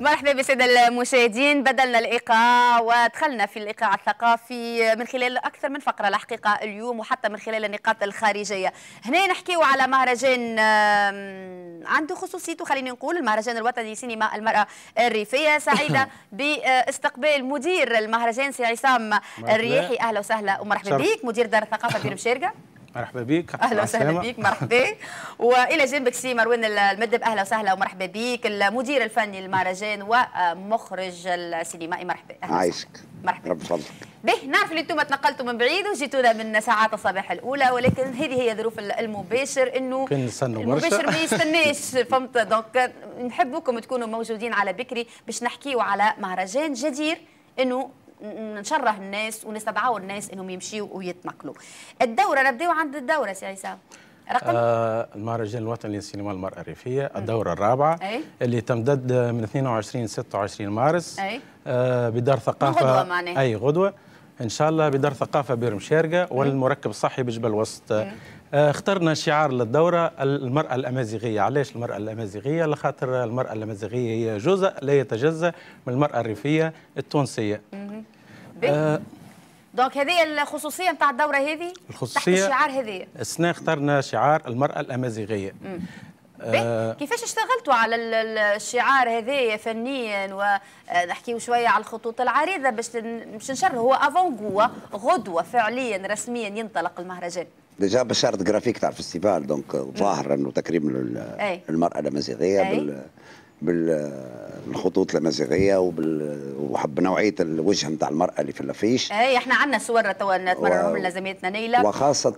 مرحبا بسادة المشاهدين بدلنا الإيقاع ودخلنا في الإيقاع الثقافي من خلال أكثر من فقرة الحقيقة اليوم وحتى من خلال النقاط الخارجية هنا نحكيو على مهرجان عنده خصوصيته خليني نقول المهرجان الوطني لسينما المرأة الريفية سعيدة [COUGHS] باستقبال مدير المهرجان سي عصام الرياحي أهلا وسهلا ومرحبا بك مدير دار الثقافة بيرم شارقة مرحبا بك اهلا وسهلا بك مرحبا [LAUGHS] والى جنبك سي مروان المدب اهلا وسهلا ومرحبا بك المدير الفني للمهرجان ومخرج السينمائي مرحبا اهلا عايشك مرحبا رب به نعرف اللي انتم تنقلتوا من بعيد وجيتونا من ساعات الصباح الاولى ولكن هذه هي ظروف المباشر انه المباشر ما يستناش [LAUGHS] فهمت دونك نحبكم تكونوا موجودين على بكري باش نحكيوا على مهرجان جدير انه نشره الناس ونستدعوا الناس انهم يمشيوا ويتنقلوا الدوره نبداو عند الدوره سي عيسى. رقم آه المهرجان الوطني للسينما المرأة الريفية الدورة الرابعة أي؟ اللي تمتد من 22 26 مارس أي؟ آه بدار ثقافة غدوة معناها أي غدوة إن شاء الله بدار ثقافة بير مشارقة والمركب الصحي بجبل وسط مم. آه، اخترنا شعار للدورة المرأة الأمازيغية علاش المرأة الأمازيغية لخاطر المرأة الأمازيغية هي جزء لا يتجزأ من المرأة الريفية التونسية آه، دونك هذه الخصوصية نتاع الدورة هذه الخصوصية تحت الشعار هذه السنة اخترنا شعار المرأة الأمازيغية آه كيفاش اشتغلتوا على الشعار هذايا فنيا ونحكيوا شويه على الخطوط العريضه باش باش نشر هو افونغو غدوه فعليا رسميا ينطلق المهرجان ديجا بشارت جرافيك تاع الفستيفال دونك ظاهر انه تكريم للمراه الامازيغيه بال بالخطوط الامازيغيه وبال... وحب نوعيه الوجه نتاع المراه اللي في الافيش اي احنا عندنا صور توا نتمرنوا من لزميتنا نيلة وخاصه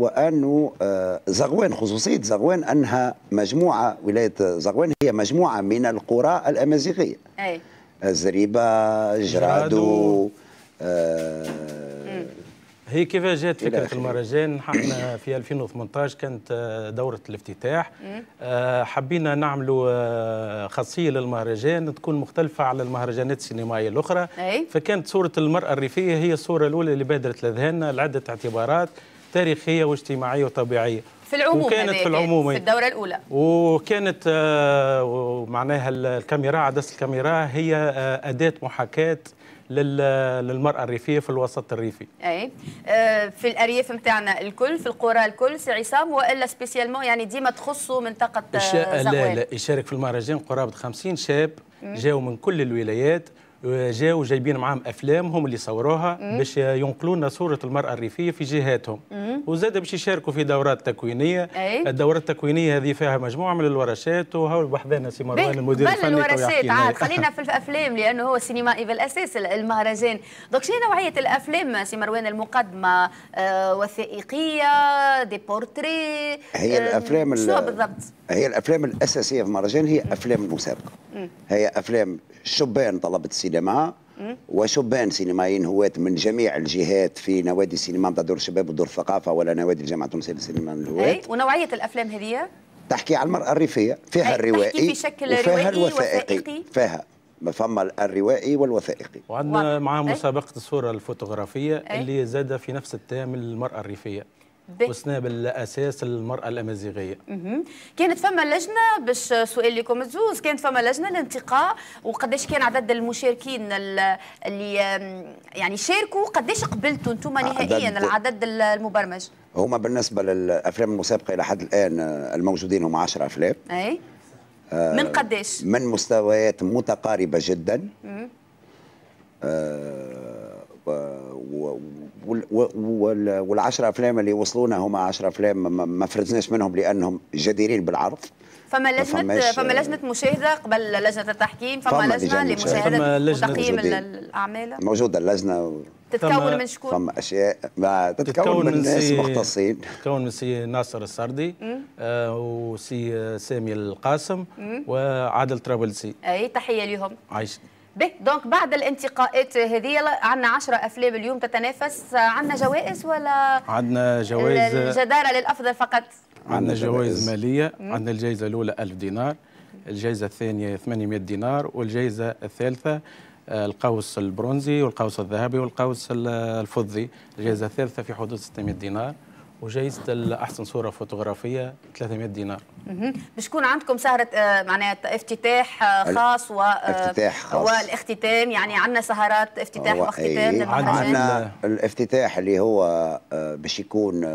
وانه آه، زغوان خصوصيه زغوان انها مجموعه ولايه زغوان هي مجموعه من القرى الامازيغيه اي زريبه جرادو, جرادو. آه هي كيف جات فكره المهرجان احنا [CLEARS THROAT] في 2018 كانت آه، دوره الافتتاح آه، حبينا نعملوا آه، خاصيه للمهرجان تكون مختلفه على المهرجانات السينمائيه الاخرى فكانت صوره المراه الريفيه هي الصوره الاولى اللي بادرت لاذهاننا لعده اعتبارات تاريخيه واجتماعيه وطبيعيه في العموم وكانت في العموم في الدوره الاولى وكانت معناها الكاميرا عدسه الكاميرا هي اداه محاكاه للمرأة الريفية في الوسط الريفي أي أه في الأرياف نتاعنا الكل في القرى الكل سي عصام وإلا سبيسيالمون يعني ديما تخصوا منطقة الش... آه، لا لا يشارك في المهرجان قرابة 50 شاب جاو من كل الولايات جاوا جايبين معاهم افلام هم اللي صوروها باش ينقلونا صوره المراه الريفيه في جهاتهم وزاد باش يشاركوا في دورات تكوينيه أي. الدورات التكوينيه هذه فيها مجموعه من الورشات وهو بحذانا سي مروان المدير الفني الورشات عاد خلينا في [LAUGHS] الافلام لانه هو سينمائي بالاساس المهرجان دونك شنو نوعيه الافلام سي مروان المقدمه آه وثائقيه دي بورتري هي آه، الافلام شنو بالضبط هي الافلام الاساسيه في المهرجان هي افلام المسابقه هي افلام شبان طلبة السينما وشبان سينمائيين هواة من جميع الجهات في نوادي السينما نتاع دور الشباب ودور الثقافة ولا نوادي الجامعة التونسية للسينما أي ونوعية الأفلام هذه تحكي على المرأة الريفية فيها الروائي في شكل وفيها الوثائقي وثائقي. فيها فما الروائي والوثائقي وعندنا معاه مسابقة الصورة الفوتوغرافية أي؟ اللي زاد في نفس التام المرأة الريفية وصلنا بالاساس للمراه الامازيغيه كانت فما لجنه باش سؤال لكم الزوز، كانت فما لجنه الانتقاء وقداش كان عدد المشاركين اللي يعني شاركوا قداش قبلتوا انتم نهائيا العدد المبرمج هما بالنسبه للافلام المسابقه الى حد الان آه، الموجودين هم 10 افلام اي آه، من قداش من مستويات متقاربه جدا آه و... و... والعشرة أفلام اللي وصلونا هما عشرة أفلام ما فرزناش منهم لأنهم جديرين بالعرض فما لجنة فما لجنة آه، مشاهدة قبل لجنة التحكيم فما, فما لجنة لمشاهدة وتقييم الأعمال موجودة اللجنة تتكون من شكون؟ فما أشياء ما تتكون, من, من ناس سي... مختصين تتكون من سي ناصر السردي آه وسي سامي القاسم وعادل ترابلسي أي تحية لهم عايشين به دونك بعد الانتقاءات هذه عندنا 10 افلام اليوم تتنافس عندنا جوائز ولا عندنا جوائز الجداره للافضل فقط عندنا جوائز ماليه عندنا الجائزه الاولى 1000 دينار الجائزه الثانيه 800 دينار والجائزه الثالثه آه، القوس البرونزي والقوس الذهبي والقوس الفضي الجائزه الثالثه في حدود 600 دينار وجائزة أحسن صورة فوتوغرافية 300 دينار. تكون عندكم سهرة آه، معناتها افتتاح آه، خاص و آه، افتتاح خاص والاختتام يعني عندنا سهرات افتتاح واختتام إيه؟ عندنا الافتتاح اللي هو باش يكون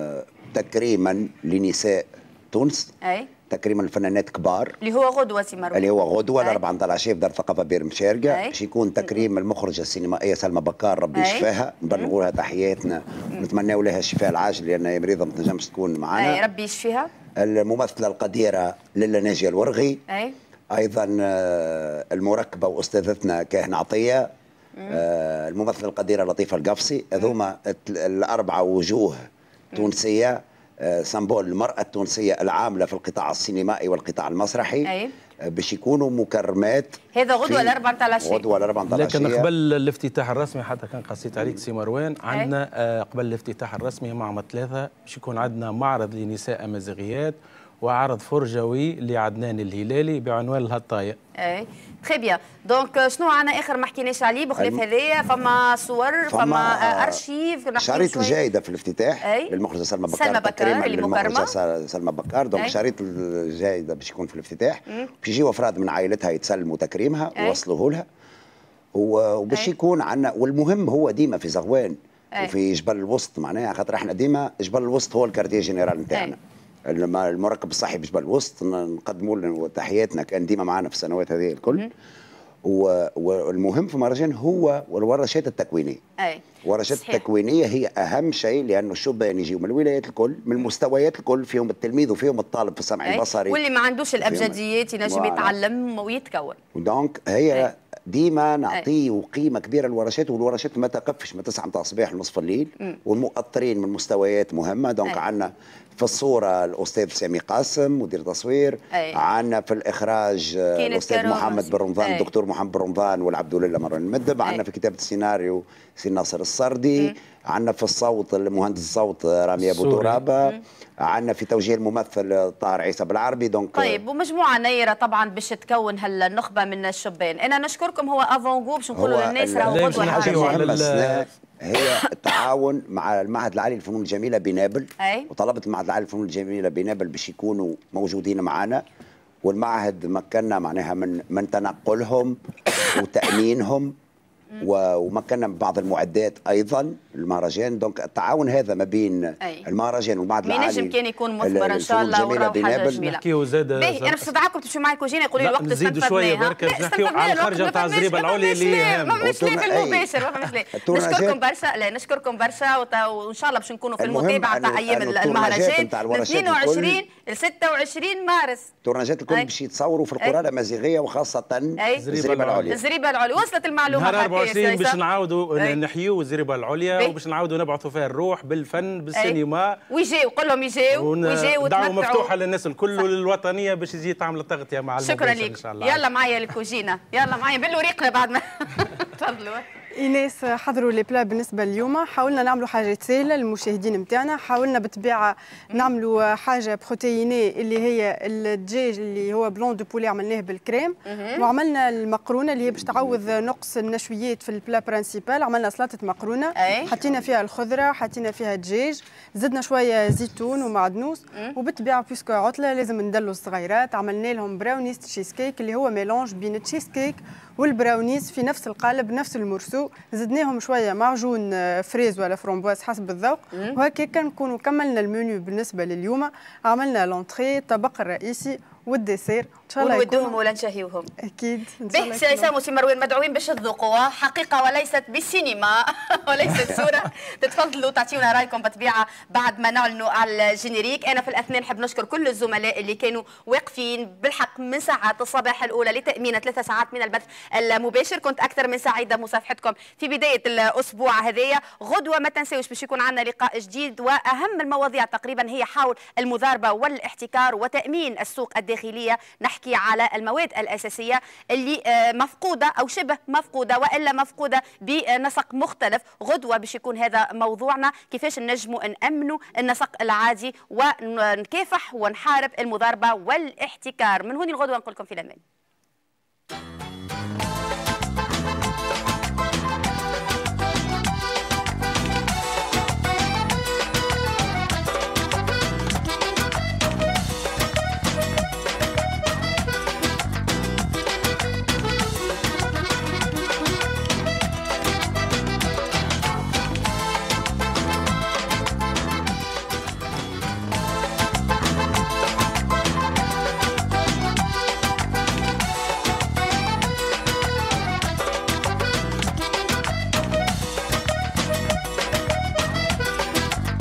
تكريما لنساء تونس. أي تكريما الفنانات كبار اللي هو غدوه سي مروان اللي هو غدوه ل نتاع العشيه في دار الثقافه بير مشارقه باش يكون تكريم المخرجه السينمائيه سلمى بكار ربي يشفاها نبلغوا لها تحياتنا نتمناو لها الشفاء العاجل لان هي مريضه ما تنجمش تكون معنا اي ربي يشفيها الممثله القديره للا ناجيه الورغي أي. ايضا آه، المركبه واستاذتنا كاهن عطيه آه، الممثله القديره لطيفه القفصي هذوما الاربعه وجوه تونسيه آه، سمبول المرأة التونسية العاملة في القطاع السينمائي والقطاع المسرحي آه، باش يكونوا مكرمات هذا غدوه الأربعة 14 غدوه ال 14 لكن قبل الافتتاح الرسمي حتى كان قصيت عليك سي مروان عندنا آه، قبل الافتتاح الرسمي مع ثلاثه باش يكون عندنا معرض لنساء امازيغيات وعرض فرجوي لعدنان الهلالي بعنوان الهطايا اي تخي بيان دونك شنو عنا اخر ما حكيناش عليه بخلاف أيوه. هذايا فما صور فما, فما آه، ارشيف شريط الجائده في الافتتاح أي. للمخرجه سلمى بكار سلمى بكار للمكرمه سلمى بكار دونك شريط الجائده باش يكون في الافتتاح باش يجيو افراد من عائلتها يتسلموا تكريمها ووصلوه لها وباش يكون عندنا والمهم هو ديما في زغوان وفي جبل الوسط معناها خاطر احنا ديما جبل الوسط هو الكارتيه جينيرال نتاعنا المركب الصحي بجبل الوسط نقدموا له تحياتنا كان ديما معنا في السنوات هذه الكل والمهم في مهرجان هو الورشات التكوينيه اي الورشات التكوينيه هي اهم شيء لانه الشبان يجيو من الولايات الكل من المستويات الكل فيهم التلميذ وفيهم الطالب في السمع البصري واللي ما عندوش الابجديات ينجم يتعلم ويتكون دونك هي أي. ديما نعطيه قيمه كبيره للورشات والورشات ما تقفش من 9 نتاع الصباح لنصف الليل والمؤطرين من مستويات مهمه دونك عندنا في الصوره الاستاذ سامي قاسم مدير تصوير عندنا في الاخراج آه، الاستاذ محمد بن رمضان الدكتور محمد بن رمضان والعبد لله مروان المدب عندنا في كتابه السيناريو سي ناصر السردي عندنا في الصوت المهندس الصوت رامي ابو ترابه عندنا في توجيه الممثل طاهر عيسى بالعربي دونك طيب ومجموعه نيره طبعا باش تكون هالنخبه من الشبان انا نشكركم هو افونغو باش نقولوا للناس راهو غدوه حاجه هي التعاون مع المعهد العالي للفنون الجميله بنابل أي؟ وطلبت المعهد العالي للفنون الجميله بنابل باش يكونوا موجودين معنا والمعهد مكننا معناها من من تنقلهم وتامينهم ومكننا بعض المعدات ايضا المهرجان دونك التعاون هذا ما بين أي. المهرجان وبعض العالي ينجم كان يكون مثمر ان شاء الله وراو حاجه جميله نحكيو زاد انا باش نتعاقب تمشي معي كوجينا يقولوا لي الوقت نزيدوا شويه برك نحكيو على الخرجه نتاع الزريبه العليا اللي هام المباشر نشكركم برشا لا نشكركم برشا وان شاء الله باش نكونوا في المتابعه تاع ايام المهرجان 22 ل 26 مارس التورناجات الكل باش يتصوروا في القرى الامازيغيه وخاصه الزريبه العليا الزريبه العليا وصلت المعلومه متوسعين باش نعاودوا نحيوا الزريبه العليا وباش نعاودوا نبعثوا فيها الروح بالفن بالسينما ويجيو قول لهم يجيو ويجيو ودعوه مفتوحه للناس الكل وللوطنيه باش تجي تعمل التغطيه مع شكرا لك يلا معايا الكوجينه يلا معايا بلوريقنا بعد ما [LAUGHS] تفضلوا ايناس حضروا لي بلا بالنسبه اليوم حاولنا نعملوا حاجه سهله للمشاهدين نتاعنا حاولنا بالطبيعه نعملوا حاجه بروتييني اللي هي الدجاج اللي هو بلون دو بولي عملناه بالكريم وعملنا المقرونه اللي هي باش تعوض نقص النشويات في البلا برانسيبال عملنا سلطه مقرونه حطينا فيها الخضره حطينا فيها الدجاج زدنا شويه زيتون ومعدنوس وبالطبيعه بيسكو عطله لازم ندلوا الصغيرات عملنا لهم براونيز تشيز كيك اللي هو ميلونج بين تشيز كيك والبراونيز في نفس القالب نفس المرسو زدناهم شويه معجون فريز آه، ولا فرومبواز حسب الذوق وهكاك نكونوا كملنا المنيو بالنسبه لليوم عملنا لونتري الطبق الرئيسي والديسير ان شاء الله ونودوهم يكون... ولا نشهيوهم اكيد به سي ساموسي مروان مدعوين باش تذوقوها حقيقه وليست بالسينما [LAUGHS] وليست صوره تتفضلوا تعطيونا رايكم بالطبيعه بعد ما نعلنوا على الجينيريك انا في الاثنين نحب نشكر كل الزملاء اللي كانوا واقفين بالحق من ساعات الصباح الاولى لتامين ثلاثة ساعات من البث المباشر كنت اكثر من سعيده مصافحتكم في بدايه الاسبوع هذايا غدوه ما تنساوش باش يكون عندنا لقاء جديد واهم المواضيع تقريبا هي حول المضاربه والاحتكار وتامين السوق الداخلي الداخليه نحكي على المواد الاساسيه اللي آه، مفقوده او شبه مفقوده والا مفقوده بنسق مختلف غدوه باش يكون هذا موضوعنا كيفاش نجموا نامنوا النسق العادي ونكافح ونحارب المضاربه والاحتكار من هوني الغدوه نقول لكم في الامان